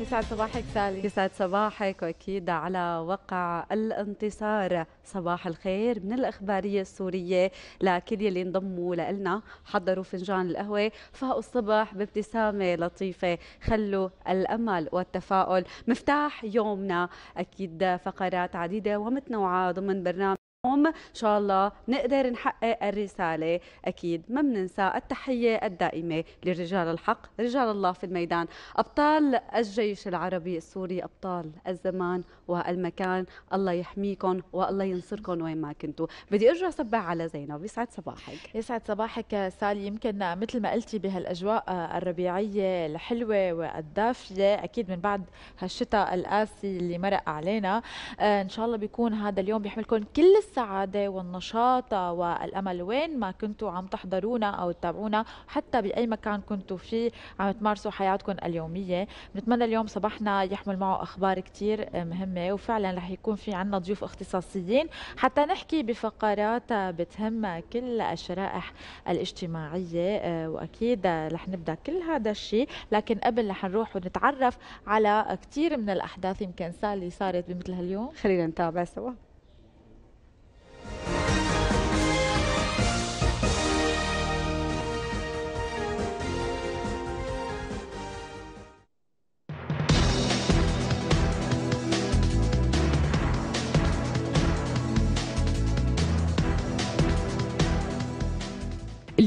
يسعد صباحك سالي يسعد صباحك واكيد على وقع الانتصار صباح الخير من الاخباريه السوريه لكل يلي انضموا لنا حضروا فنجان القهوه فاقوا الصبح بابتسامه لطيفه خلوا الامل والتفاؤل مفتاح يومنا اكيد فقرات عديده ومتنوعه ضمن برنامج ان شاء الله نقدر نحقق الرساله اكيد ما بننسى التحيه الدائمه لرجال الحق رجال الله في الميدان ابطال الجيش العربي السوري ابطال الزمان وهالمكان الله يحميكم والله ينصركم وين ما كنتوا بدي ارجع صبح على زينب يسعد صباحك يسعد صباحك سالي يمكن مثل ما قلتي بهالاجواء الربيعيه الحلوه والدافيه اكيد من بعد هالشتاء القاسي اللي مرق علينا آه، ان شاء الله بيكون هذا اليوم بيحملكم كل السعاده والنشاط والامل وين ما كنتوا عم تحضرونا او تتابعونا حتى باي مكان كنتوا فيه عم تمارسوا حياتكم اليوميه بنتمنى اليوم صباحنا يحمل معه اخبار كثير مهمه مهمة وفعلا رح يكون في عنا ضيوف اختصاصيين حتى نحكي بفقرات بتهم كل الشرائح الاجتماعية آه، وأكيد رح نبدأ كل هذا الشيء لكن قبل رح نروح ونتعرف على كثير من الأحداث يمكن سالي صارت بمثل هاليوم خلينا نتابع سوا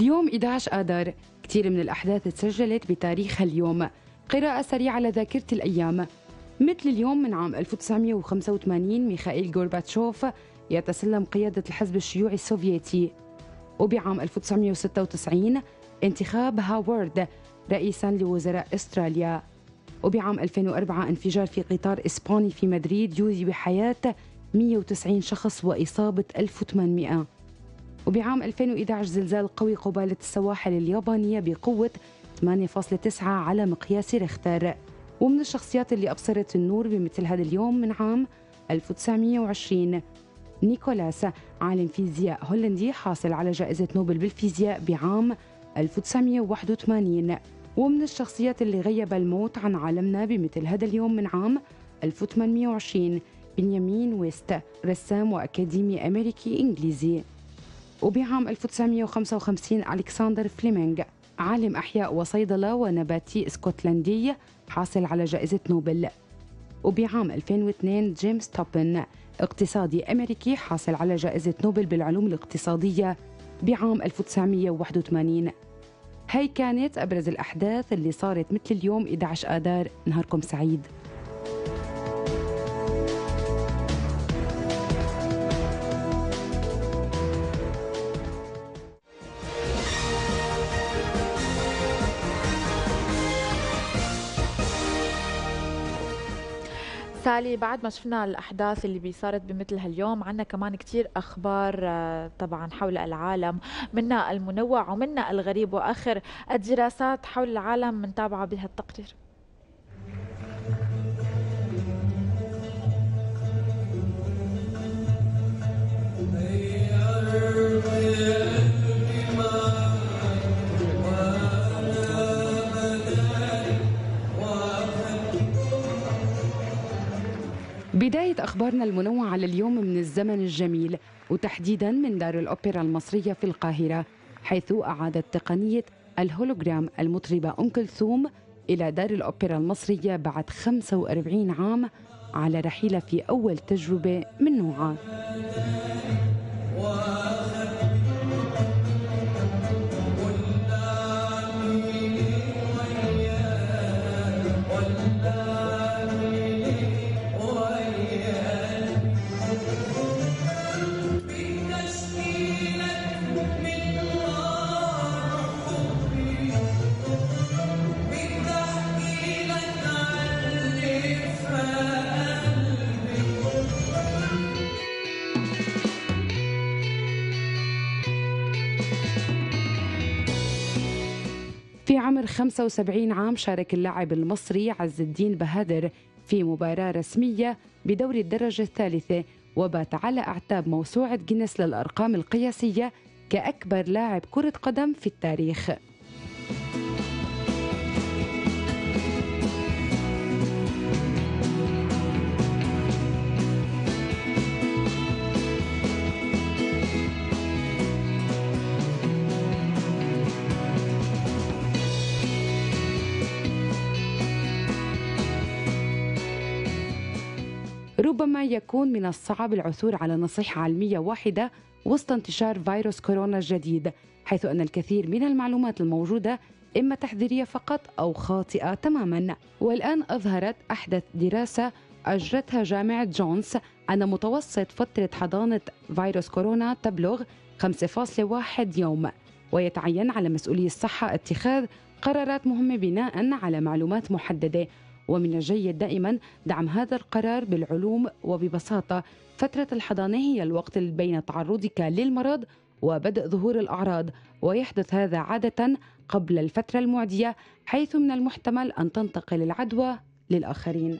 اليوم 11 آذار كثير من الأحداث تسجلت بتاريخ اليوم قراءة سريعة لذاكرة الأيام مثل اليوم من عام 1985 ميخائيل غورباتشوف يتسلم قيادة الحزب الشيوعي السوفيتي وبعام 1996 انتخاب هاورد رئيسا لوزراء استراليا وبعام 2004 انفجار في قطار اسباني في مدريد يوذي بحياه 190 شخص واصابه 1800 وبعام 2011 زلزال قوي قبالة السواحل اليابانية بقوة 8.9 على مقياس ريختر ومن الشخصيات اللي أبصرت النور بمثل هذا اليوم من عام 1920 نيكولاس عالم فيزياء هولندي حاصل على جائزة نوبل بالفيزياء بعام 1981 ومن الشخصيات اللي غيب الموت عن عالمنا بمثل هذا اليوم من عام 1820 بنيامين ويست رسام وأكاديمي أمريكي إنجليزي وبعام 1955 ألكسندر فليمينغ عالم أحياء وصيدلة ونباتي اسكتلندي حاصل على جائزة نوبل وبعام 2002 جيمس توبن اقتصادي أمريكي حاصل على جائزة نوبل بالعلوم الاقتصادية بعام 1981 هي كانت أبرز الأحداث اللي صارت مثل اليوم 11 آذار نهاركم سعيد بالتالي بعد ما شفنا الاحداث اللي صارت بمثل هاليوم عندنا كمان كثير اخبار آه، طبعا حول العالم منا المنوع ومنا الغريب واخر الدراسات حول العالم بها بهالتقرير بداية أخبارنا المنوعة لليوم من الزمن الجميل وتحديدا من دار الأوبرا المصرية في القاهرة حيث أعادت تقنية الهولوغرام المطربة أم كلثوم إلى دار الأوبرا المصرية بعد 45 عام على رحيلة في أول تجربة من نوعها 75 عام شارك اللاعب المصري عز الدين بهادر في مباراة رسمية بدوري الدرجة الثالثة وبات على أعتاب موسوعة جينيس للأرقام القياسية كأكبر لاعب كرة قدم في التاريخ يكون من الصعب العثور على نصيحة علمية واحدة وسط انتشار فيروس كورونا الجديد حيث أن الكثير من المعلومات الموجودة إما تحذيرية فقط أو خاطئة تماما والآن أظهرت أحدث دراسة أجرتها جامعة جونز أن متوسط فترة حضانة فيروس كورونا تبلغ 5.1 يوم ويتعين على مسؤولي الصحة اتخاذ قرارات مهمة بناء على معلومات محددة ومن الجيد دائما دعم هذا القرار بالعلوم وببساطة فترة الحضانة هي الوقت بين تعرضك للمرض وبدء ظهور الأعراض ويحدث هذا عادة قبل الفترة المعدية حيث من المحتمل أن تنتقل العدوى للآخرين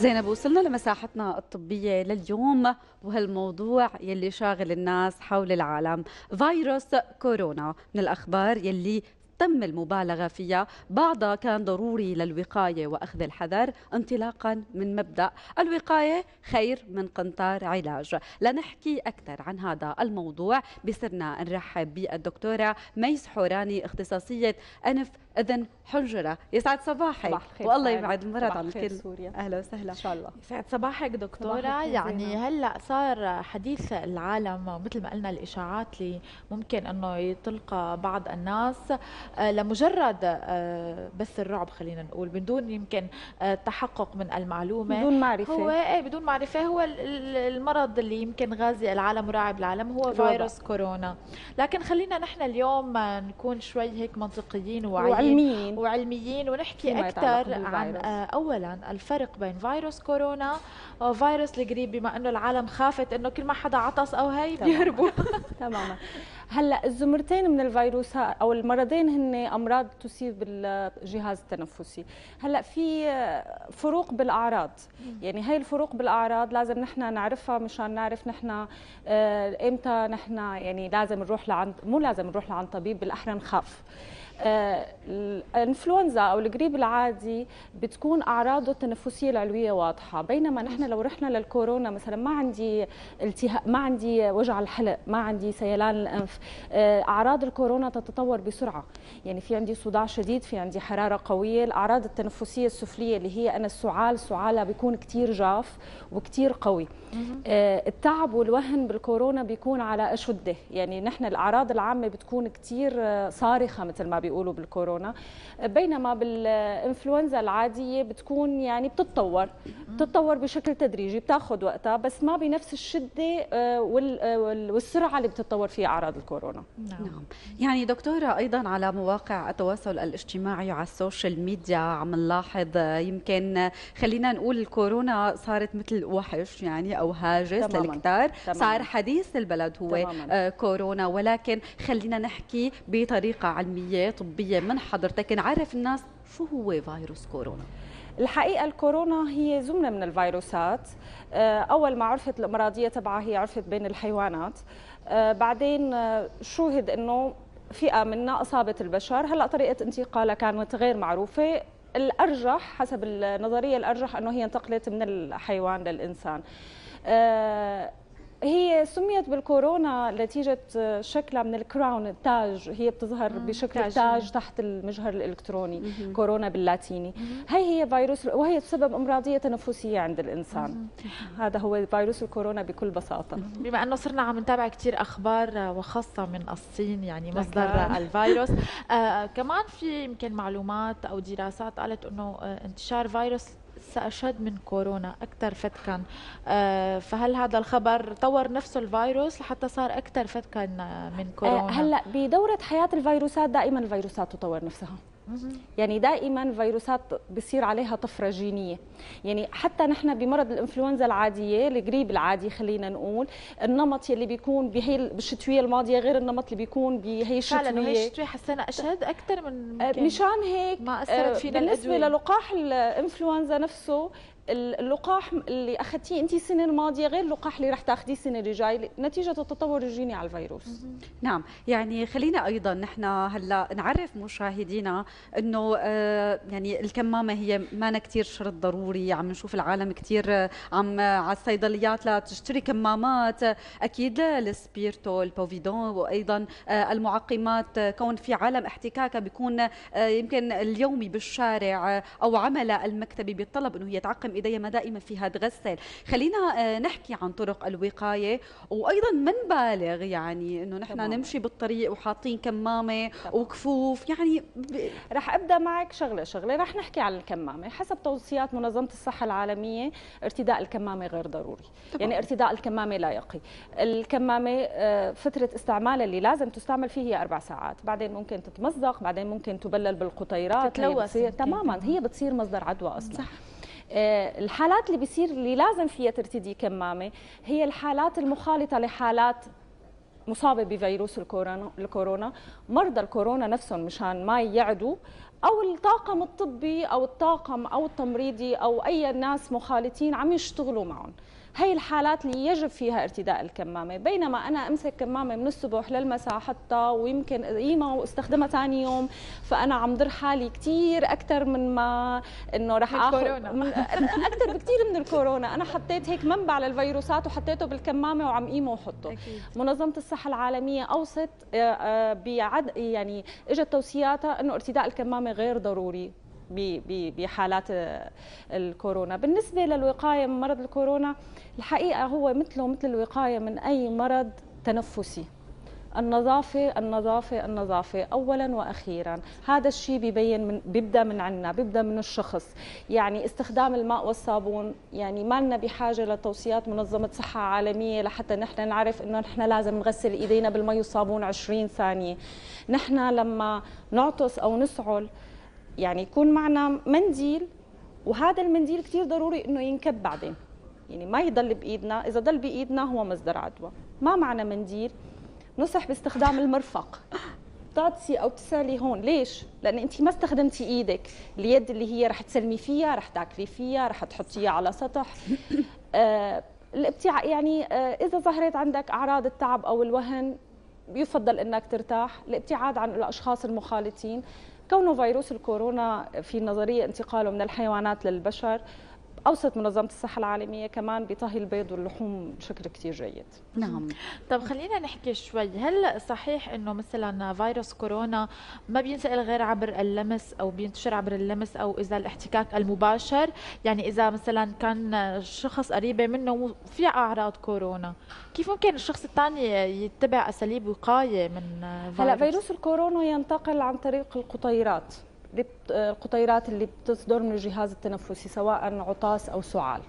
زينب وصلنا لمساحتنا الطبية لليوم وهالموضوع يلي شاغل الناس حول العالم فيروس كورونا من الأخبار يلي تم المبالغة فيها بعضها كان ضروري للوقاية وأخذ الحذر انطلاقا من مبدأ الوقاية خير من قنطار علاج لنحكي أكثر عن هذا الموضوع بسرنا نرحب بالدكتورة ميس حوراني اختصاصية أنف اذن حنجره يسعد صباحك صباح والله يبعد المرض عن الكل سوريا اهلا وسهلا ان شاء الله يسعد صباحك دكتوره صباح يعني هلا صار حديث العالم مثل ما قلنا الاشاعات اللي ممكن انه يتلقى بعض الناس آه، لمجرد آه، بث الرعب خلينا نقول بدون يمكن آه، تحقق من المعلومه بدون معرفه هو ايه بدون معرفه هو المرض اللي يمكن غازي العالم وراعب العالم هو فيروس كورونا لكن خلينا نحن اليوم نكون شوي هيك منطقيين وعلميين وعلميين ونحكي اكثر عن اولا الفرق بين فيروس كورونا وفيروس الجريب بما انه العالم خافت انه كل ما حدا عطس او هي بيهربوا تماما هلا الزمرتين من الفيروس او المرضين هن امراض تصيب الجهاز التنفسي هلا في فروق بالاعراض يعني هاي الفروق بالاعراض لازم نحن نعرفها مشان نعرف نحن آه، امتى نحن يعني لازم نروح لعند مو لازم نروح لعند طبيب بالاحرى نخاف آه، الانفلونزا او الجريب العادي بتكون اعراضه التنفسيه العلويه واضحه بينما نحن لو رحنا للكورونا مثلا ما عندي التهاب ما عندي وجع الحلق ما عندي سيلان الانف آه، اعراض الكورونا تتطور بسرعه يعني في عندي صداع شديد في عندي حراره قويه الاعراض التنفسيه السفليه اللي هي انا السعال سعالها بيكون كثير جاف وكثير قوي آه، التعب والوهن بالكورونا بيكون على اشده يعني نحن الاعراض العامه بتكون كثير صارخه مثل ما بيقول بيقولوا بالكورونا بينما بالانفلونزا العاديه بتكون يعني بتتطور بتتطور بشكل تدريجي بتاخذ وقتها بس ما بنفس الشده آه، آه، والسرعه اللي بتتطور فيها اعراض الكورونا نعم. نعم. يعني دكتوره ايضا على مواقع التواصل الاجتماعي وعلى السوشيال ميديا عم نلاحظ آه، يمكن خلينا نقول الكورونا صارت مثل وحش يعني او هاجس للكتار صار حديث البلد هو تماماً. كورونا ولكن خلينا نحكي بطريقه علميه طبيه من حضرتك نعرف الناس شو هو فيروس كورونا الحقيقة الكورونا هي زمنة من الفيروسات آه، أول ما عرفت الأمراضية تبعها هي عرفت بين الحيوانات آه، بعدين آه، شوهد أنه فئة منا أصابت البشر هلأ طريقة انتقالها كانت غير معروفة الأرجح حسب النظرية الأرجح أنه هي انتقلت من الحيوان للإنسان هي سميت بالكورونا نتيجة شكلها من الكراون التاج هي بتظهر بشكل تاج, تاج تحت المجهر الإلكتروني مم. كورونا باللاتيني هي هي فيروس وهي تسبب أمراضية تنفسية عند الإنسان مم. هذا هو فيروس الكورونا بكل بساطة بما أنه صرنا عم نتابع كثير أخبار آه، وخاصة من الصين يعني مصدر الفيروس آه كمان في يمكن معلومات أو دراسات قالت أنه آه، انتشار فيروس سأشد من كورونا أكثر فتكا آه، فهل هذا الخبر طور نفسه الفيروس لحتى صار أكثر فتكا آه، من آه، كورونا هلا بدورة حياة الفيروسات دائما الفيروسات تطور نفسها يعني دائما فيروسات بصير عليها طفره جينيه يعني حتى نحن بمرض الانفلونزا العاديه الجريب العادي خلينا نقول النمط يلي بيكون بهي بالشتويه الماضيه غير النمط اللي بيكون بهي الشتويه فعلا هي الشتويه حسينا اشد اكثر من آه، مشان هيك ما اثرت فينا آه، بالنسبه للقاح الانفلونزا نفسه اللقاح اللي اخذتيه انت السنه الماضيه غير اللقاح اللي رح تاخذيه السنه اللي جاي نتيجه التطور الجيني على الفيروس نعم يعني خلينا ايضا نحن هلا نعرف مشاهدينا انه آه، يعني الكمامه هي ما كثير شرط ضروري عم نشوف العالم كثير آه، عم على الصيدليات لتشتري كمامات اكيد السبيرتو البوفيدون وايضا آه، المعقمات كون في عالم احتكاكها بيكون يمكن اليومي بالشارع او عمل المكتبي بيطلب انه هي تعقم الإيدية ما دائما فيها تغسل خلينا آه، نحكي عن طرق الوقاية وأيضا ما نبالغ يعني أنه نحن نمشي بالطريق وحاطين كمامة وكفوف يعني ب... رح أبدأ معك شغلة شغلة رح نحكي عن الكمامة حسب توصيات منظمة الصحة العالمية ارتداء الكمامة غير ضروري طبعا. يعني ارتداء الكمامة لا يقي الكمامة آه، فترة استعمالها اللي لازم تستعمل فيه هي أربع ساعات بعدين ممكن تتمزق بعدين ممكن تبلل بالقطيرات تتلوث تماما هي بتصير مصدر عدوى أصلا صح. آه، الحالات اللي بيصير اللي لازم فيها ترتدي كمامه هي الحالات المخالطه لحالات مصابه بفيروس الكورونا الكورونا مرضى الكورونا نفسهم مشان ما يعدوا او الطاقم الطبي او الطاقم او التمريضي او اي ناس مخالطين عم يشتغلوا معهم هي الحالات اللي يجب فيها ارتداء الكمامه بينما انا امسك كمامه من الصبح للمساء حتى ويمكن قيمه واستخدمها ثاني يوم فانا عم ضر حالي كثير اكثر من ما انه راح اخذ من اكثر بكثير من الكورونا انا حطيت هيك منبع للفيروسات وحطيته بالكمامه وعم قيمه وحطه أكيد. منظمه الصحه العالميه اوصت بعد يعني اجت توصياتها انه ارتداء الكمامه غير ضروري بحالات الكورونا بالنسبة للوقاية من مرض الكورونا الحقيقة هو مثله مثل الوقاية من أي مرض تنفسي النظافة النظافة النظافة أولا وأخيرا هذا الشيء ببين من بيبدأ من عنا بيبدأ من الشخص يعني استخدام الماء والصابون يعني ما لنا بحاجة لتوصيات منظمة صحة عالمية لحتى نحن نعرف إنه نحن لازم نغسل إيدينا بالماء والصابون 20 ثانية نحن لما نعطس أو نسعل يعني يكون معنا منديل وهذا المنديل كثير ضروري انه ينكب بعدين يعني ما يضل بايدنا اذا ضل بايدنا هو مصدر عدوى ما معنا منديل نصح باستخدام المرفق تعطسي او تسالي هون ليش لان انت ما استخدمتي ايدك اليد اللي هي رح تسلمي فيها رح تاكلي فيها رح تحطيها على سطح آه الابتع يعني آه اذا ظهرت عندك اعراض التعب او الوهن يفضل انك ترتاح الابتعاد عن الاشخاص المخالطين كونه فيروس الكورونا في نظريه انتقاله من الحيوانات للبشر اوسط منظمه الصحه العالميه كمان بطهي البيض واللحوم بشكل كثير جيد نعم طب خلينا نحكي شوي هل صحيح انه مثلا فيروس كورونا ما بينتقل غير عبر اللمس او بينتشر عبر اللمس او اذا الاحتكاك المباشر يعني اذا مثلا كان شخص قريبه منه في اعراض كورونا كيف ممكن الشخص الثاني يتبع اساليب وقايه من فيروس هلا فيروس الكورونا ينتقل عن طريق القطيرات القطيرات اللي بتصدر من الجهاز التنفسي سواء عطاس او سعال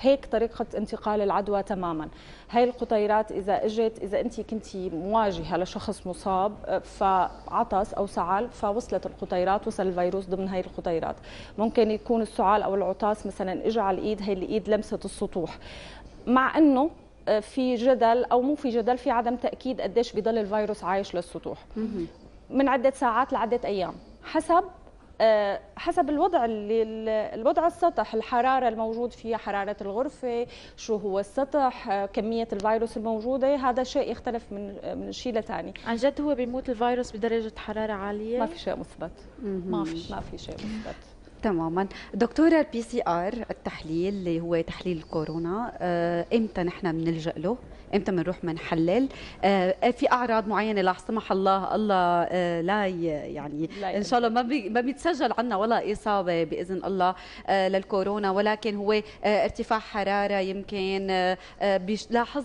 هيك طريقه انتقال العدوى تماما هاي القطيرات اذا اجت اذا انت كنتي مواجهه لشخص مصاب آه، فعطس او سعال فوصلت القطيرات وصل الفيروس ضمن هاي القطيرات ممكن يكون السعال او العطاس مثلا اجى على الايد هي الايد لمست السطوح مع انه آه، في جدل او مو في جدل في عدم تاكيد قديش بضل الفيروس عايش للسطوح من عده ساعات لعده ايام حسب آه، حسب الوضع اللي الوضع السطح الحراره الموجود فيها حراره الغرفه شو هو السطح آه، كميه الفيروس الموجوده هذا شيء يختلف من آه، من شيء لثاني عن جد هو بيموت الفيروس بدرجه حراره عاليه ما في شيء مثبت ما في ما في شيء مثبت تماما دكتوره البي سي ار التحليل اللي هو تحليل الكورونا امتى نحن بنلجا له امتى بنروح بنحلل آه في اعراض معينه لا سمح الله الله آه، لا يعني ان شاء الله ما بي ما بيتسجل عنا ولا اصابه باذن الله آه، للكورونا ولكن هو آه، ارتفاع حراره يمكن آه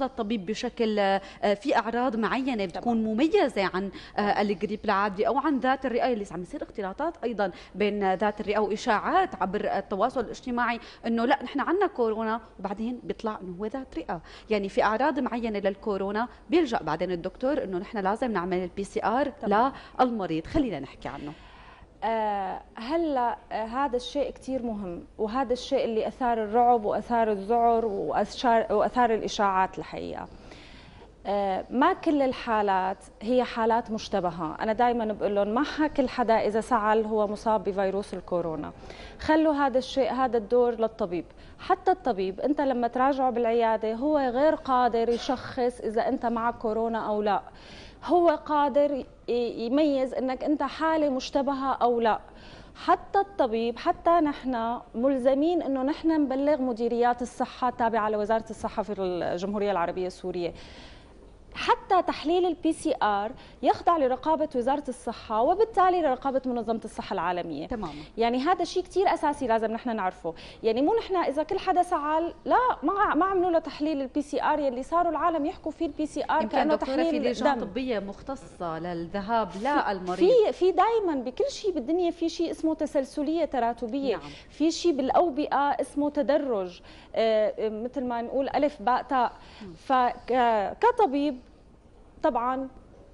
الطبيب بشكل في اعراض معينه بتكون مميزه عن الجريب العادي او عن ذات الرئه اللي عم يصير اختلاطات ايضا بين ذات الرئه واشاعات عبر التواصل الاجتماعي انه لا نحن عندنا كورونا وبعدين بيطلع انه هو ذات رئه يعني في اعراض معينه معينه للكورونا بيلجا بعدين الدكتور انه نحن لازم نعمل البي سي ار للمريض خلينا نحكي عنه آه هلا آه هذا الشيء كثير مهم وهذا الشيء اللي اثار الرعب واثار الذعر واثار, وأثار الاشاعات الحقيقه آه، ما كل الحالات هي حالات مشتبهة أنا دائما بقول لهم ما كل حدا إذا سعل هو مصاب بفيروس الكورونا خلوا هذا الشيء هذا الدور للطبيب حتى الطبيب أنت لما تراجعه بالعيادة هو غير قادر يشخص إذا أنت معك كورونا أو لا هو قادر يميز أنك أنت حالة مشتبهة أو لا حتى الطبيب حتى نحن ملزمين انه نحن نبلغ مديريات الصحه التابعه لوزاره الصحه في الجمهوريه العربيه السوريه حتى تحليل البي سي ار يخضع لرقابه وزاره الصحه وبالتالي لرقابه منظمه الصحه العالميه تماما يعني هذا شيء كثير اساسي لازم نحن نعرفه يعني مو نحن اذا كل حدا سعال لا ما ما عملوا له تحليل البي سي ار يلي صاروا العالم يحكوا فيه البي سي ار كانه تحليل في لجان دم. طبيه مختصه للذهاب لا المريض في في دائما بكل شيء بالدنيا في شيء اسمه تسلسليه تراتبيه نعم. في شيء بالاوبئه اسمه تدرج آه، آه، مثل ما نقول الف باء تاء فكطبيب طبعا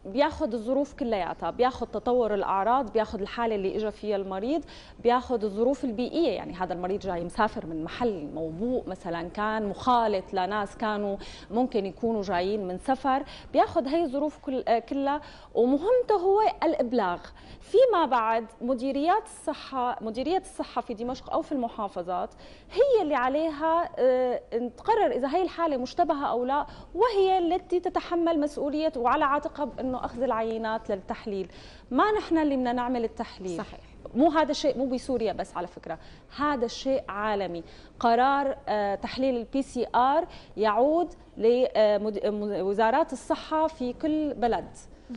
بياخذ الظروف كلياتها بياخذ تطور الاعراض بياخذ الحاله اللي اجى فيها المريض بياخذ الظروف البيئيه يعني هذا المريض جاي مسافر من محل موبوء مثلا كان مخالط لناس كانوا ممكن يكونوا جايين من سفر بياخذ هي الظروف كل كلها ومهمته هو الابلاغ فيما بعد مديريات الصحه مديريه الصحه في دمشق او في المحافظات هي اللي عليها آه، تقرر اذا هي الحاله مشتبهه او لا وهي التي تتحمل مسؤوليه وعلى عاتقها انه اخذ العينات للتحليل ما نحن اللي بدنا نعمل التحليل صحيح مو هذا الشيء مو بسوريا بس على فكره هذا الشيء عالمي قرار آه، تحليل البي سي ار يعود لوزارات آه، الصحه في كل بلد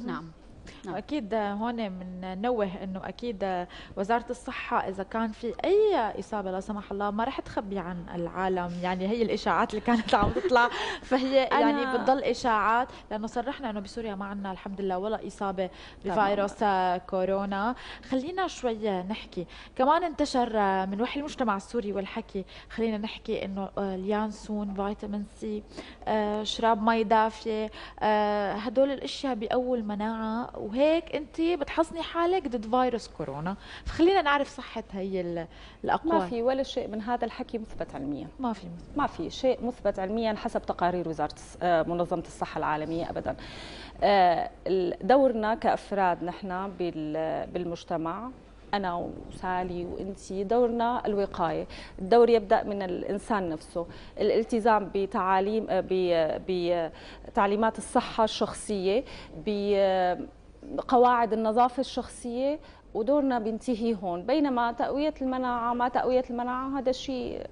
نعم نعم. واكيد هون بننوه انه اكيد وزاره الصحه اذا كان في اي اصابه لا سمح الله ما رح تخبي عن العالم يعني هي الاشاعات اللي كانت عم تطلع فهي يعني بتضل اشاعات لانه صرحنا انه بسوريا ما عندنا الحمد لله ولا اصابه بفيروس كورونا خلينا شوي نحكي كمان انتشر من وحي المجتمع السوري والحكي خلينا نحكي انه آه، اليانسون فيتامين سي آه، شراب مي دافيه آه، هدول الاشياء بأول مناعه وهي وهيك انت بتحصني حالك ضد فيروس كورونا فخلينا نعرف صحه هي الاقوال ما في ولا شيء من هذا الحكي مثبت علميا ما في مثبت. ما في شيء مثبت علميا حسب تقارير وزاره آه، منظمه الصحه العالميه ابدا آه، دورنا كافراد نحن بالمجتمع انا وسالي وانت دورنا الوقايه الدور يبدا من الانسان نفسه الالتزام بتعاليم آه، بتعليمات الصحه الشخصيه قواعد النظافة الشخصية ودورنا بينتهي هون بينما تقوية المناعة ما تقوية المناعة هذا شيء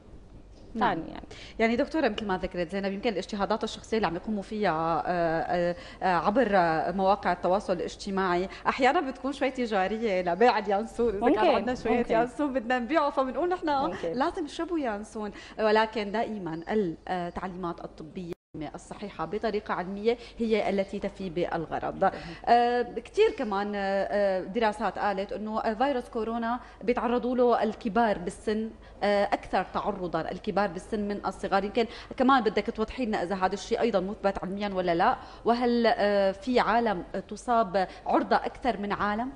نعم. ثاني يعني يعني دكتوره مثل ما ذكرت زينب يمكن الاجتهادات الشخصيه اللي عم يقوموا فيها آه، آه، آه، عبر مواقع التواصل الاجتماعي احيانا بتكون شوي تجاريه لبيع اليانسون اذا كان عندنا شويه ممكن. يانسون بدنا نبيعه فبنقول نحن لازم اشربوا يانسون ولكن دائما التعليمات الطبيه الصحيحة بطريقة علمية هي التي تفي بالغرض آه، كثير كمان آه، دراسات قالت أنه فيروس كورونا بيتعرضوا له الكبار بالسن آه، أكثر تعرضا الكبار بالسن من الصغار يمكن كمان بدك توضحي لنا إذا هذا الشيء أيضا مثبت علميا ولا لا وهل في عالم تصاب عرضة أكثر من عالم؟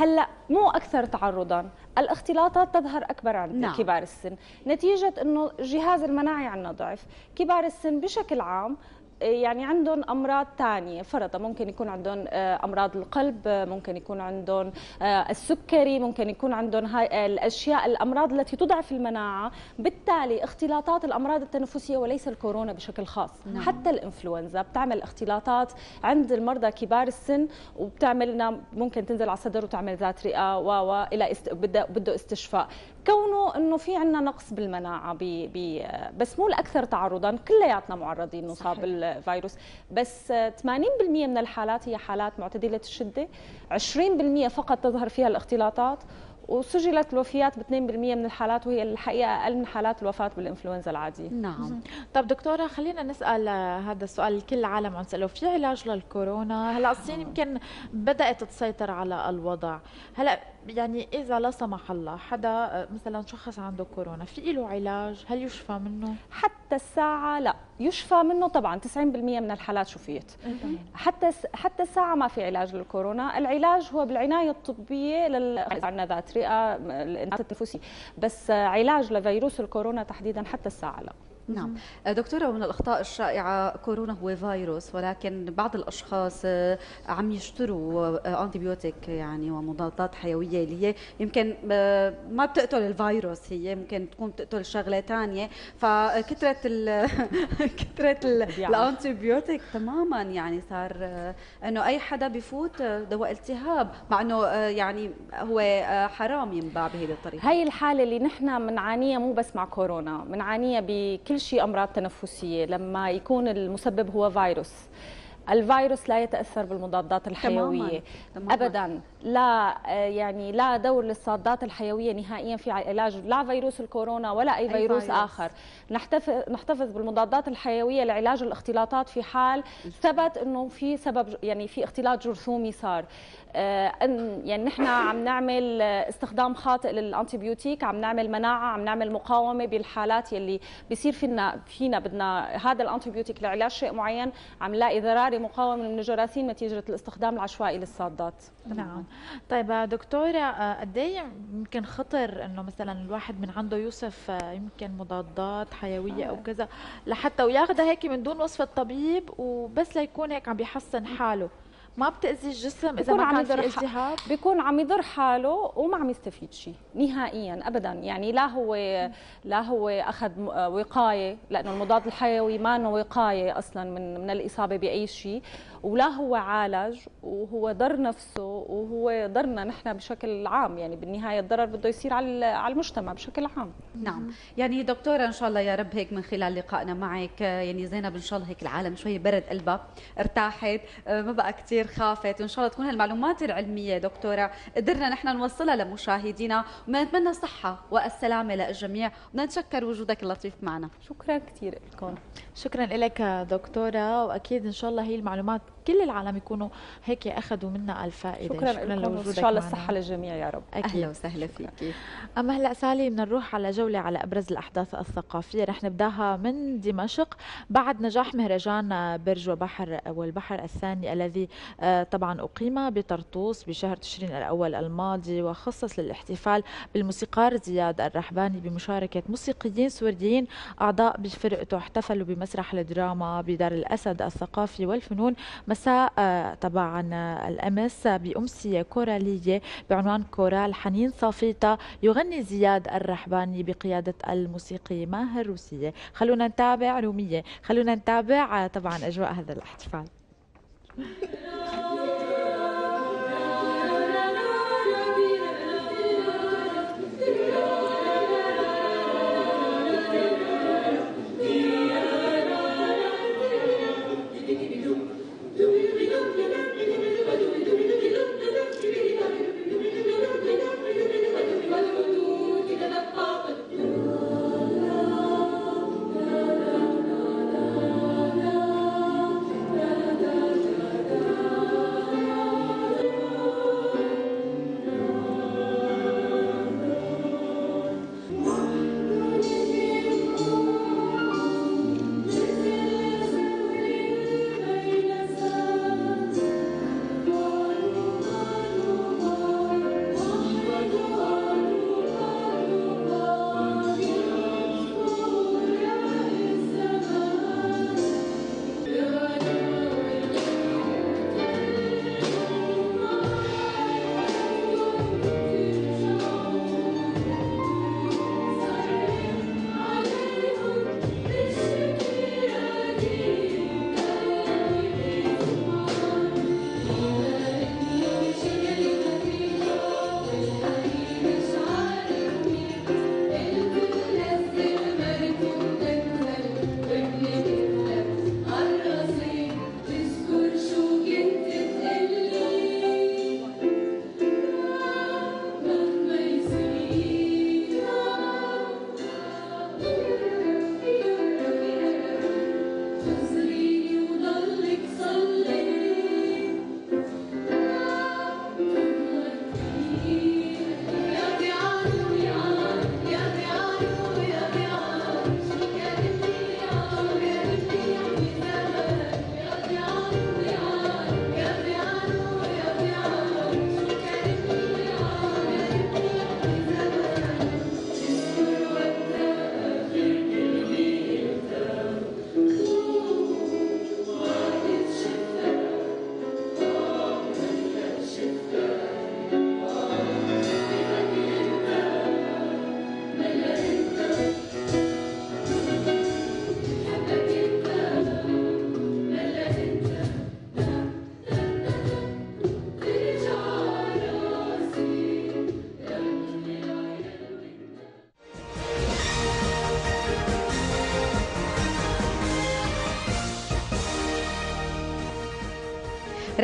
هلا مو اكثر تعرضا الاختلاطات تظهر اكبر عند نعم. كبار السن نتيجه انه جهاز المناعي عندنا ضعف كبار السن بشكل عام يعني عندهم امراض تانية فرضا ممكن يكون عندهم آه، امراض القلب آه، ممكن يكون عندهم آه، السكري ممكن يكون عندهم هاي الاشياء الامراض التي تضعف المناعه بالتالي اختلاطات الامراض التنفسيه وليس الكورونا بشكل خاص نعم. حتى الانفلونزا بتعمل اختلاطات عند المرضى كبار السن وبتعمل ممكن تنزل على الصدر وتعمل ذات رئه و الى بده استشفاء كونه انه في عندنا نقص بالمناعه بي بي بس مو الاكثر تعرضا كلياتنا معرضين نصاب بالفيروس بس 80% من الحالات هي حالات معتدله الشده 20% فقط تظهر فيها الاختلاطات وسجلت الوفيات ب 2% من الحالات وهي الحقيقه اقل من حالات الوفاه بالانفلونزا العاديه. نعم. طب دكتوره خلينا نسال آه، هذا السؤال كل العالم عم تساله في علاج للكورونا؟ هلا الصين نعم. يمكن بدات تسيطر على الوضع، هلا يعني اذا لا سمح الله حدا آه، مثلا شخص عنده كورونا في له علاج؟ هل يشفى منه؟ حتى الساعه لا، يشفى منه طبعا 90% من الحالات شفيت. حتى حتى الساعه ما في علاج للكورونا، العلاج هو بالعنايه الطبيه لل عندنا ذاتري المنطقه آه، التنفسي بس آه، علاج لفيروس الكورونا تحديدا حتى الساعه لا نعم آه، دكتورة ومن الأخطاء الشائعة كورونا هو فيروس ولكن بعض الأشخاص آه، عم يشتروا أنتيبيوتيك آه، يعني ومضادات حيوية اللي هي يمكن ما بتقتل الفيروس هي ممكن تكون بتقتل شغلة ثانيه فكثرة ال كثرة الأنتيبيوتيك تماما يعني صار أنه أي حدا بفوت دواء التهاب مع أنه يعني هو حرام ينباع بهذه الطريقة هي الحالة اللي نحن بنعانيها مو بس مع كورونا بنعانيها بكل شيء امراض تنفسيه لما يكون المسبب هو فيروس الفيروس لا يتاثر بالمضادات الحيويه تماماً. تماماً. ابدا لا آه، يعني لا دور للصادات الحيويه نهائيا في علاج لا فيروس الكورونا ولا اي فيروس, فيروس. اخر نحتفظ بالمضادات الحيويه لعلاج الاختلاطات في حال ثبت انه في سبب يعني في اختلاط جرثومي صار آه، يعني نحن عم نعمل آه، استخدام خاطئ للانتيبيوتيك عم نعمل مناعه عم نعمل مقاومه بالحالات يلي بصير فينا فينا بدنا هذا الانتيبيوتيك لعلاج شيء معين عم نلاقي ضراري مقاومه من الجراثيم نتيجه الاستخدام العشوائي للصادات نعم طيب دكتورة آه، قد ايه يمكن خطر انه مثلا الواحد من عنده يوصف آه، يمكن مضادات حيوية او كذا لحتى وياخدها هيك من دون وصف الطبيب وبس ليكون هيك عم بيحسن حاله ما بتاذي الجسم اذا ما كان في التهاب بيكون عم يضر حاله وما عم يستفيد شيء نهائيا ابدا يعني لا هو لا هو اخذ آه، وقايه لانه المضاد الحيوي ما إنه وقايه اصلا من من الاصابه باي شيء ولا هو عالج وهو ضر نفسه وهو ضرنا نحن بشكل عام يعني بالنهايه الضرر بده يصير على على المجتمع بشكل عام نعم يعني دكتوره ان شاء الله يا رب هيك من خلال لقائنا معك يعني زينب ان شاء الله هيك العالم شوي برد قلبها ارتاحت آه، ما بقى كثير كثير خافت وان شاء الله تكون هالمعلومات العلميه دكتوره قدرنا نحن نوصلها لمشاهدينا ونتمنى الصحه والسلامه للجميع بدنا نتشكر وجودك اللطيف معنا شكرا كثير لكم شكرا لك دكتوره واكيد ان شاء الله هي المعلومات كل العالم يكونوا هيك اخذوا منا الفائده شكرا, شكرا لوجودك ان شاء الله الصحه للجميع يا رب اهلا وسهلا فيكي اما هلا سالي بدنا نروح على جوله على ابرز الاحداث الثقافيه رح نبداها من دمشق بعد نجاح مهرجان برج وبحر والبحر الثاني الذي آه، طبعا اقيم بطرطوس بشهر تشرين الاول الماضي وخصص للاحتفال بالموسيقار زياد الرحباني بمشاركه موسيقيين سوريين اعضاء بفرقته احتفلوا بمسرح الدراما بدار الاسد الثقافي والفنون مساء آه، طبعا آه، الأمس بأمسية كورالية بعنوان كورال حنين صافيتا يغني زياد الرحباني بقيادة الموسيقي ماهر روسية خلونا نتابع رومية خلونا نتابع آه، طبعا أجواء هذا الاحتفال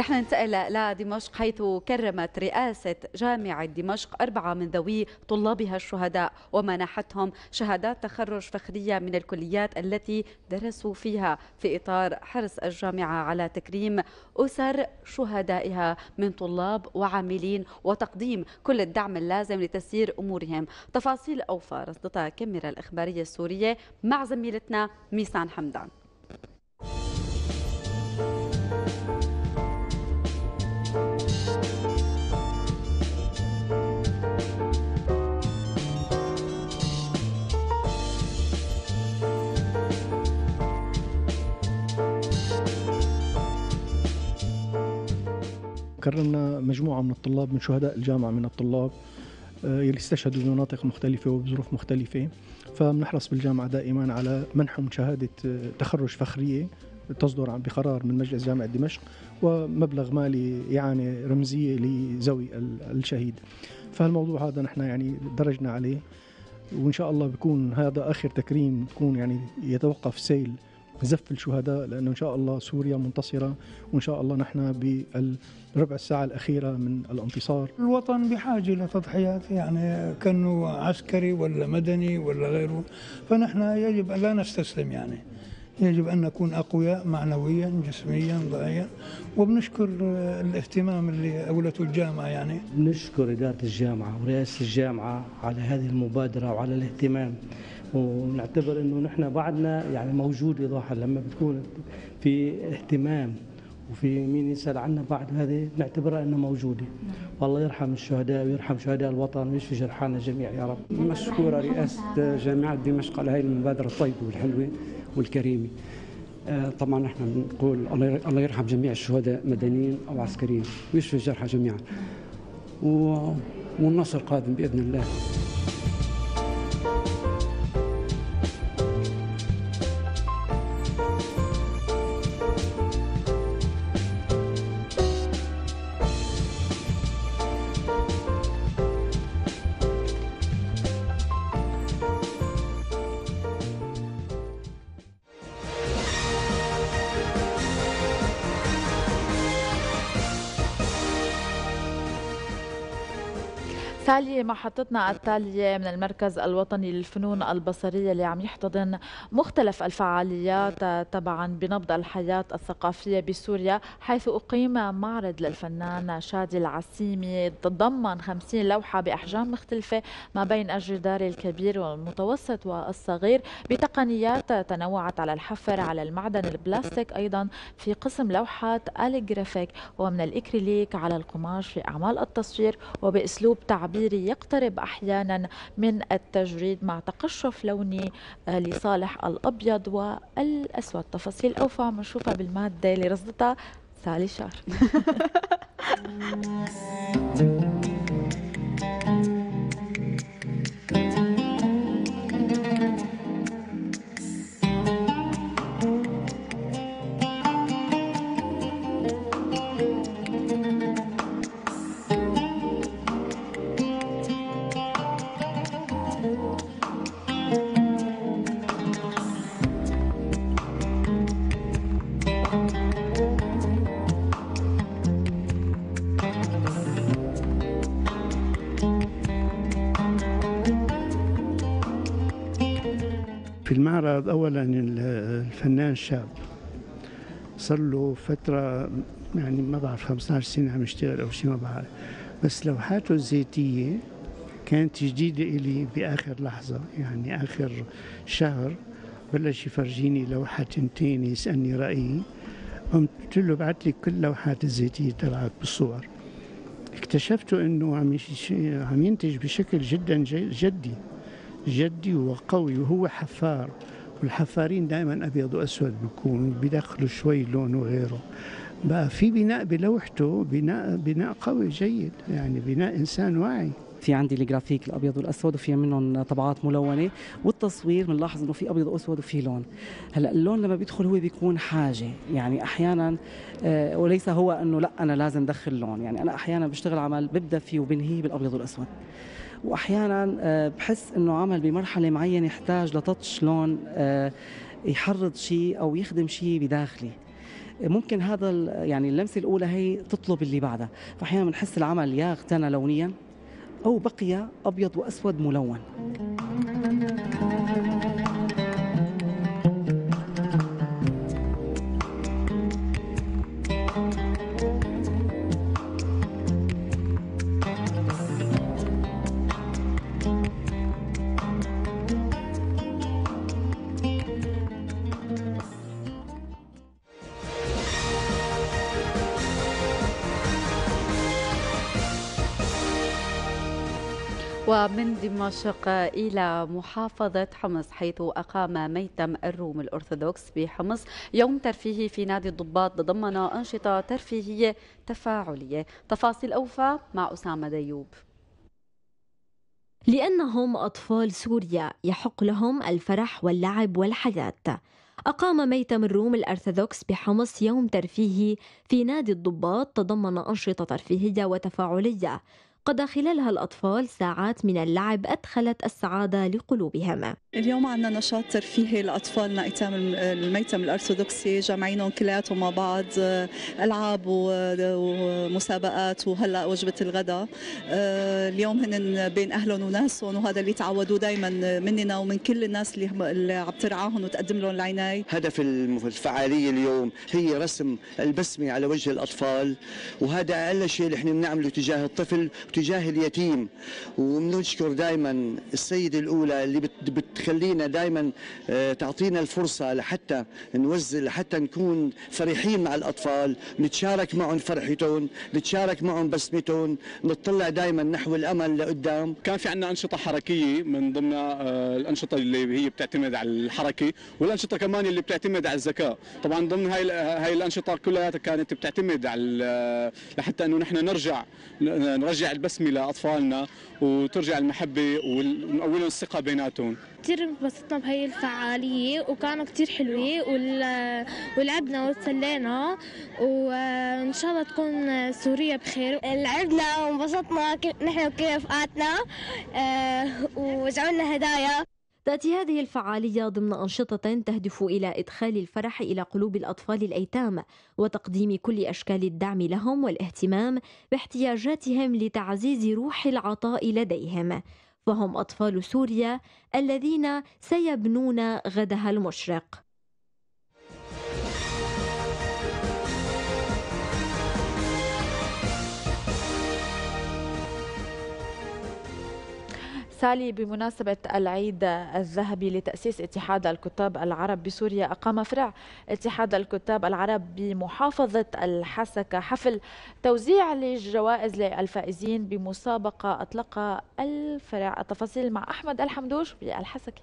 رح ننتقل لدمشق حيث كرمت رئاسة جامعة دمشق أربعة من ذوي طلابها الشهداء ومنحتهم شهادات تخرج فخرية من الكليات التي درسوا فيها في إطار حرص الجامعة على تكريم أسر شهدائها من طلاب وعاملين وتقديم كل الدعم اللازم لتسيير أمورهم تفاصيل أوفى رصدتها كاميرا الإخبارية السورية مع زميلتنا ميسان حمدان كرمنا مجموعة من الطلاب من شهداء الجامعة من الطلاب آه، يلي استشهدوا بمناطق مختلفة وبظروف مختلفة فبنحرص بالجامعة دائما على منحهم شهادة آه، تخرج فخرية تصدر عن بقرار من مجلس جامعة دمشق ومبلغ مالي يعني رمزية لزوي الشهيد فالموضوع هذا نحن يعني درجنا عليه وإن شاء الله بكون هذا آخر تكريم بكون يعني يتوقف سيل زف الشهداء لأنه إن شاء الله سوريا منتصرة وإن شاء الله نحن بالربع الساعة الأخيرة من الانتصار الوطن بحاجة لتضحيات يعني كأنه عسكري ولا مدني ولا غيره فنحن يجب أن لا نستسلم يعني يجب أن نكون أقوياء معنويا جسميا ضعيا وبنشكر الاهتمام اللي أولته الجامعة يعني بنشكر إدارة الجامعة ورئاسة الجامعة على هذه المبادرة وعلى الاهتمام ونعتبر انه نحن بعدنا يعني موجود ايضاحا لما بتكون في اهتمام وفي مين يسال عنا بعد هذه نعتبرها انه موجوده نعم. والله يرحم الشهداء ويرحم شهداء الوطن ويشفي جرحانا جميع يا رب نعم. مشكوره رئاسه جامعه دمشق على هذه المبادره الطيبه والحلوه والكريمه آه، طبعا نحن بنقول الله يرحم جميع الشهداء مدنيين او عسكريين ويشفي الجرحى جميعا والنصر قادم باذن الله محطتنا التالية من المركز الوطني للفنون البصرية اللي عم يحتضن مختلف الفعاليات آه، طبعا بنبض الحياة الثقافية بسوريا حيث أقيم معرض للفنان شادي العسيمي تضمن 50 لوحة بأحجام مختلفة ما بين الجدار الكبير والمتوسط والصغير بتقنيات تنوعت على الحفر على المعدن البلاستيك أيضا في قسم لوحات الجرافيك ومن الإكريليك على القماش في أعمال التصوير وبأسلوب تعبيري يقترب أحيانا من التجريد مع تقشف لوني آه، لصالح الأبيض والأسود تفاصيل أوفى عم نشوفها بالمادة اللي رصدتها سالي شار في المعرض أولا الفنان شاب صار له فترة يعني ما بعرف 15 سنة عم يشتغل أو شيء ما بعرف بس لوحاته الزيتية كانت جديدة إلي بآخر لحظة يعني آخر شهر بلش يفرجيني لوحة تنتين يسألني رأيي قمت له بعت لي كل لوحات الزيتية تبعك بالصور اكتشفت انه عم عم ينتج بشكل جدا جدي جدي وقوي وهو حفار والحفارين دائما ابيض واسود بيكون بيدخلوا شوي لون وغيره بقى في بناء بلوحته بناء بناء قوي جيد يعني بناء انسان واعي في عندي الجرافيك الابيض والاسود وفي منهم طبعات ملونه والتصوير بنلاحظ انه في ابيض واسود وفي لون هلا اللون لما بيدخل هو بيكون حاجه يعني احيانا آه، وليس هو انه لا انا لازم ادخل لون يعني انا احيانا بشتغل عمل ببدا فيه وبنهيه بالابيض والاسود واحيانا آه، بحس انه عمل بمرحله معينه يحتاج لتطش لون آه، يحرض شيء او يخدم شيء بداخلي ممكن هذا يعني اللمسه الاولى هي تطلب اللي بعدها فاحيانا بنحس العمل يا اغتنى لونيا او بقي ابيض واسود ملون من دمشق إلى محافظة حمص حيث أقام ميتم الروم الأرثوذكس بحمص يوم ترفيهي في نادي الضباط تضمن أنشطة ترفيهية تفاعلية تفاصيل أوفى مع أسامة ديوب لأنهم أطفال سوريا يحق لهم الفرح واللعب والحياة أقام ميتم الروم الأرثوذكس بحمص يوم ترفيهي في نادي الضباط تضمن أنشطة ترفيهية وتفاعلية قضى خلالها الأطفال ساعات من اللعب أدخلت السعادة لقلوبهم اليوم عندنا نشاط ترفيهي لأطفالنا أيتام الميتم الأرثوذكسي جمعينهم كلياتهم مع بعض آه، ألعاب ومسابقات وهلأ وجبة الغداء آه، اليوم هن بين أهلهم وناسهم وهذا اللي تعودوا دايما مننا ومن كل الناس اللي, اللي عم ترعاهم وتقدم لهم العناية هدف الفعالية اليوم هي رسم البسمة على وجه الأطفال وهذا أقل شيء اللي احنا بنعمله تجاه الطفل تجاه اليتيم وبنشكر دائما السيدة الأولى اللي بتخلينا دائما آه، تعطينا الفرصة لحتى نوزن لحتى نكون فرحين مع الأطفال نتشارك معهم فرحتهم نتشارك معهم بسمتهم نطلع دائما نحو الأمل لقدام كان في عندنا أنشطة حركية من ضمن آه، الأنشطة اللي هي بتعتمد على الحركة والأنشطة كمان اللي بتعتمد على الذكاء طبعا ضمن هاي هاي الأنشطة كلها كانت بتعتمد على آه، لحتى أنه نحن نرجع نرجع البلد بسمه لاطفالنا وترجع المحبه ونقول الثقه بيناتهم كثير انبسطنا بهي الفعاليه وكانوا كثير حلوه ولعبنا وتسلينا وان شاء الله تكون سوريا بخير لعبنا وانبسطنا نحن وكيف وكيفاتنا آه، وجعلنا هدايا تأتي هذه الفعالية ضمن أنشطة تهدف إلى إدخال الفرح إلى قلوب الأطفال الأيتام وتقديم كل أشكال الدعم لهم والاهتمام باحتياجاتهم لتعزيز روح العطاء لديهم فهم أطفال سوريا الذين سيبنون غدها المشرق سالي بمناسبة العيد الذهبي لتأسيس اتحاد الكتاب العرب بسوريا أقام فرع اتحاد الكتاب العرب بمحافظة الحسكة حفل توزيع للجوائز للفائزين بمسابقة أطلق الفرع التفاصيل مع أحمد الحمدوش بالحسكة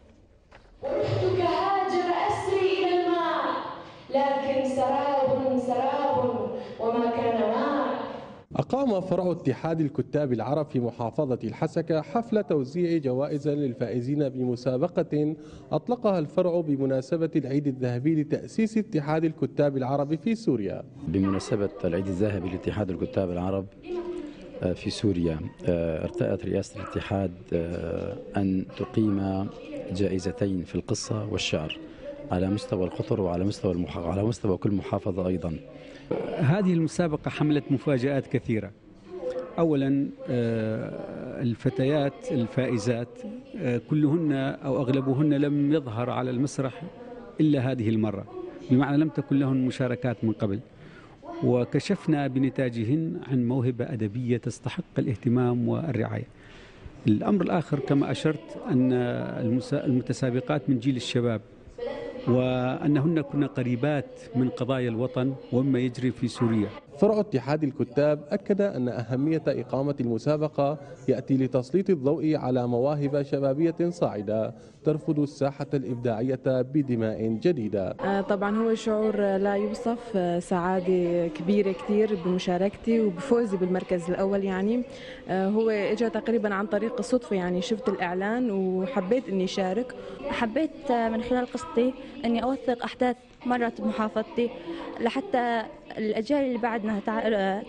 ورحتك هاجر أسري إلى الماء لكن سراب سراب وما كان أقام فرع اتحاد الكتاب العرب في محافظة الحسكة حفل توزيع جوائز للفائزين بمسابقة أطلقها الفرع بمناسبة العيد الذهبي لتأسيس اتحاد الكتاب العرب في سوريا بمناسبة العيد الذهبي لاتحاد الكتاب العرب آه، في سوريا آه، ارتأت رئاسة الاتحاد آه، أن تقيم جائزتين في القصة والشعر على مستوى القطر وعلى مستوى المحافظة على مستوى كل محافظة أيضا هذه المسابقة حملت مفاجآت كثيرة أولا آه، الفتيات الفائزات آه، كلهن أو أغلبهن لم يظهر على المسرح إلا هذه المرة بمعنى لم تكن لهن مشاركات من قبل وكشفنا بنتاجهن عن موهبة أدبية تستحق الاهتمام والرعاية الأمر الآخر كما أشرت أن المتسابقات من جيل الشباب وأنهن كن قريبات من قضايا الوطن ومما يجري في سوريا فرع اتحاد الكتاب أكد أن أهمية إقامة المسابقة يأتي لتسليط الضوء على مواهب شبابية صاعدة ترفض الساحة الإبداعية بدماء جديدة آه، طبعا هو شعور لا يوصف آه، سعادة كبيرة كثير بمشاركتي وبفوزي بالمركز الأول يعني آه، هو إجا تقريبا عن طريق الصدفة يعني شفت الإعلان وحبيت أني شارك حبيت من خلال قصتي أني أوثق أحداث مرت بمحافظتي لحتى الأجيال اللي بعدنا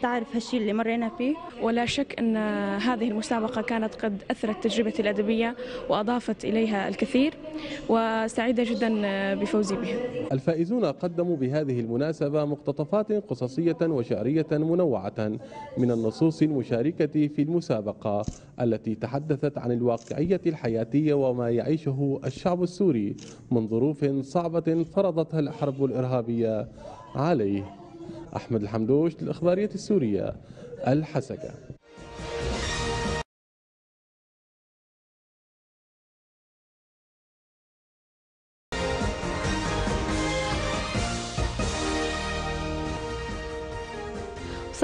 تعرف هالشيء اللي مرينا فيه ولا شك أن هذه المسابقة كانت قد أثرت تجربتي الأدبية وأضافت إليها الكثير وسعيدة جدا بفوزي بها الفائزون قدموا بهذه المناسبة مقتطفات قصصية وشعرية منوعة من النصوص المشاركة في المسابقة التي تحدثت عن الواقعية الحياتية وما يعيشه الشعب السوري من ظروف صعبة فرضتها الحرب الإرهابية عليه أحمد الحمدوش للأخبارية السورية الحسكة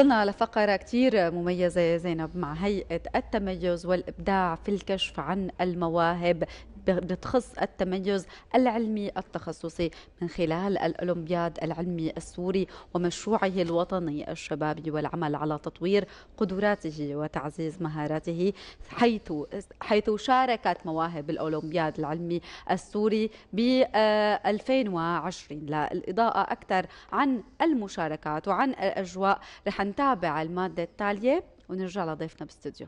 وصلنا لفقرة كتير مميزة يا زينب مع هيئة التميز والإبداع في الكشف عن المواهب بتخص التميز العلمي التخصصي من خلال الأولمبياد العلمي السوري ومشروعه الوطني الشبابي والعمل على تطوير قدراته وتعزيز مهاراته حيث حيث شاركت مواهب الأولمبياد العلمي السوري ب 2020 آه، للإضاءة أكثر عن المشاركات وعن الأجواء رح نتابع المادة التالية ونرجع لضيفنا باستوديو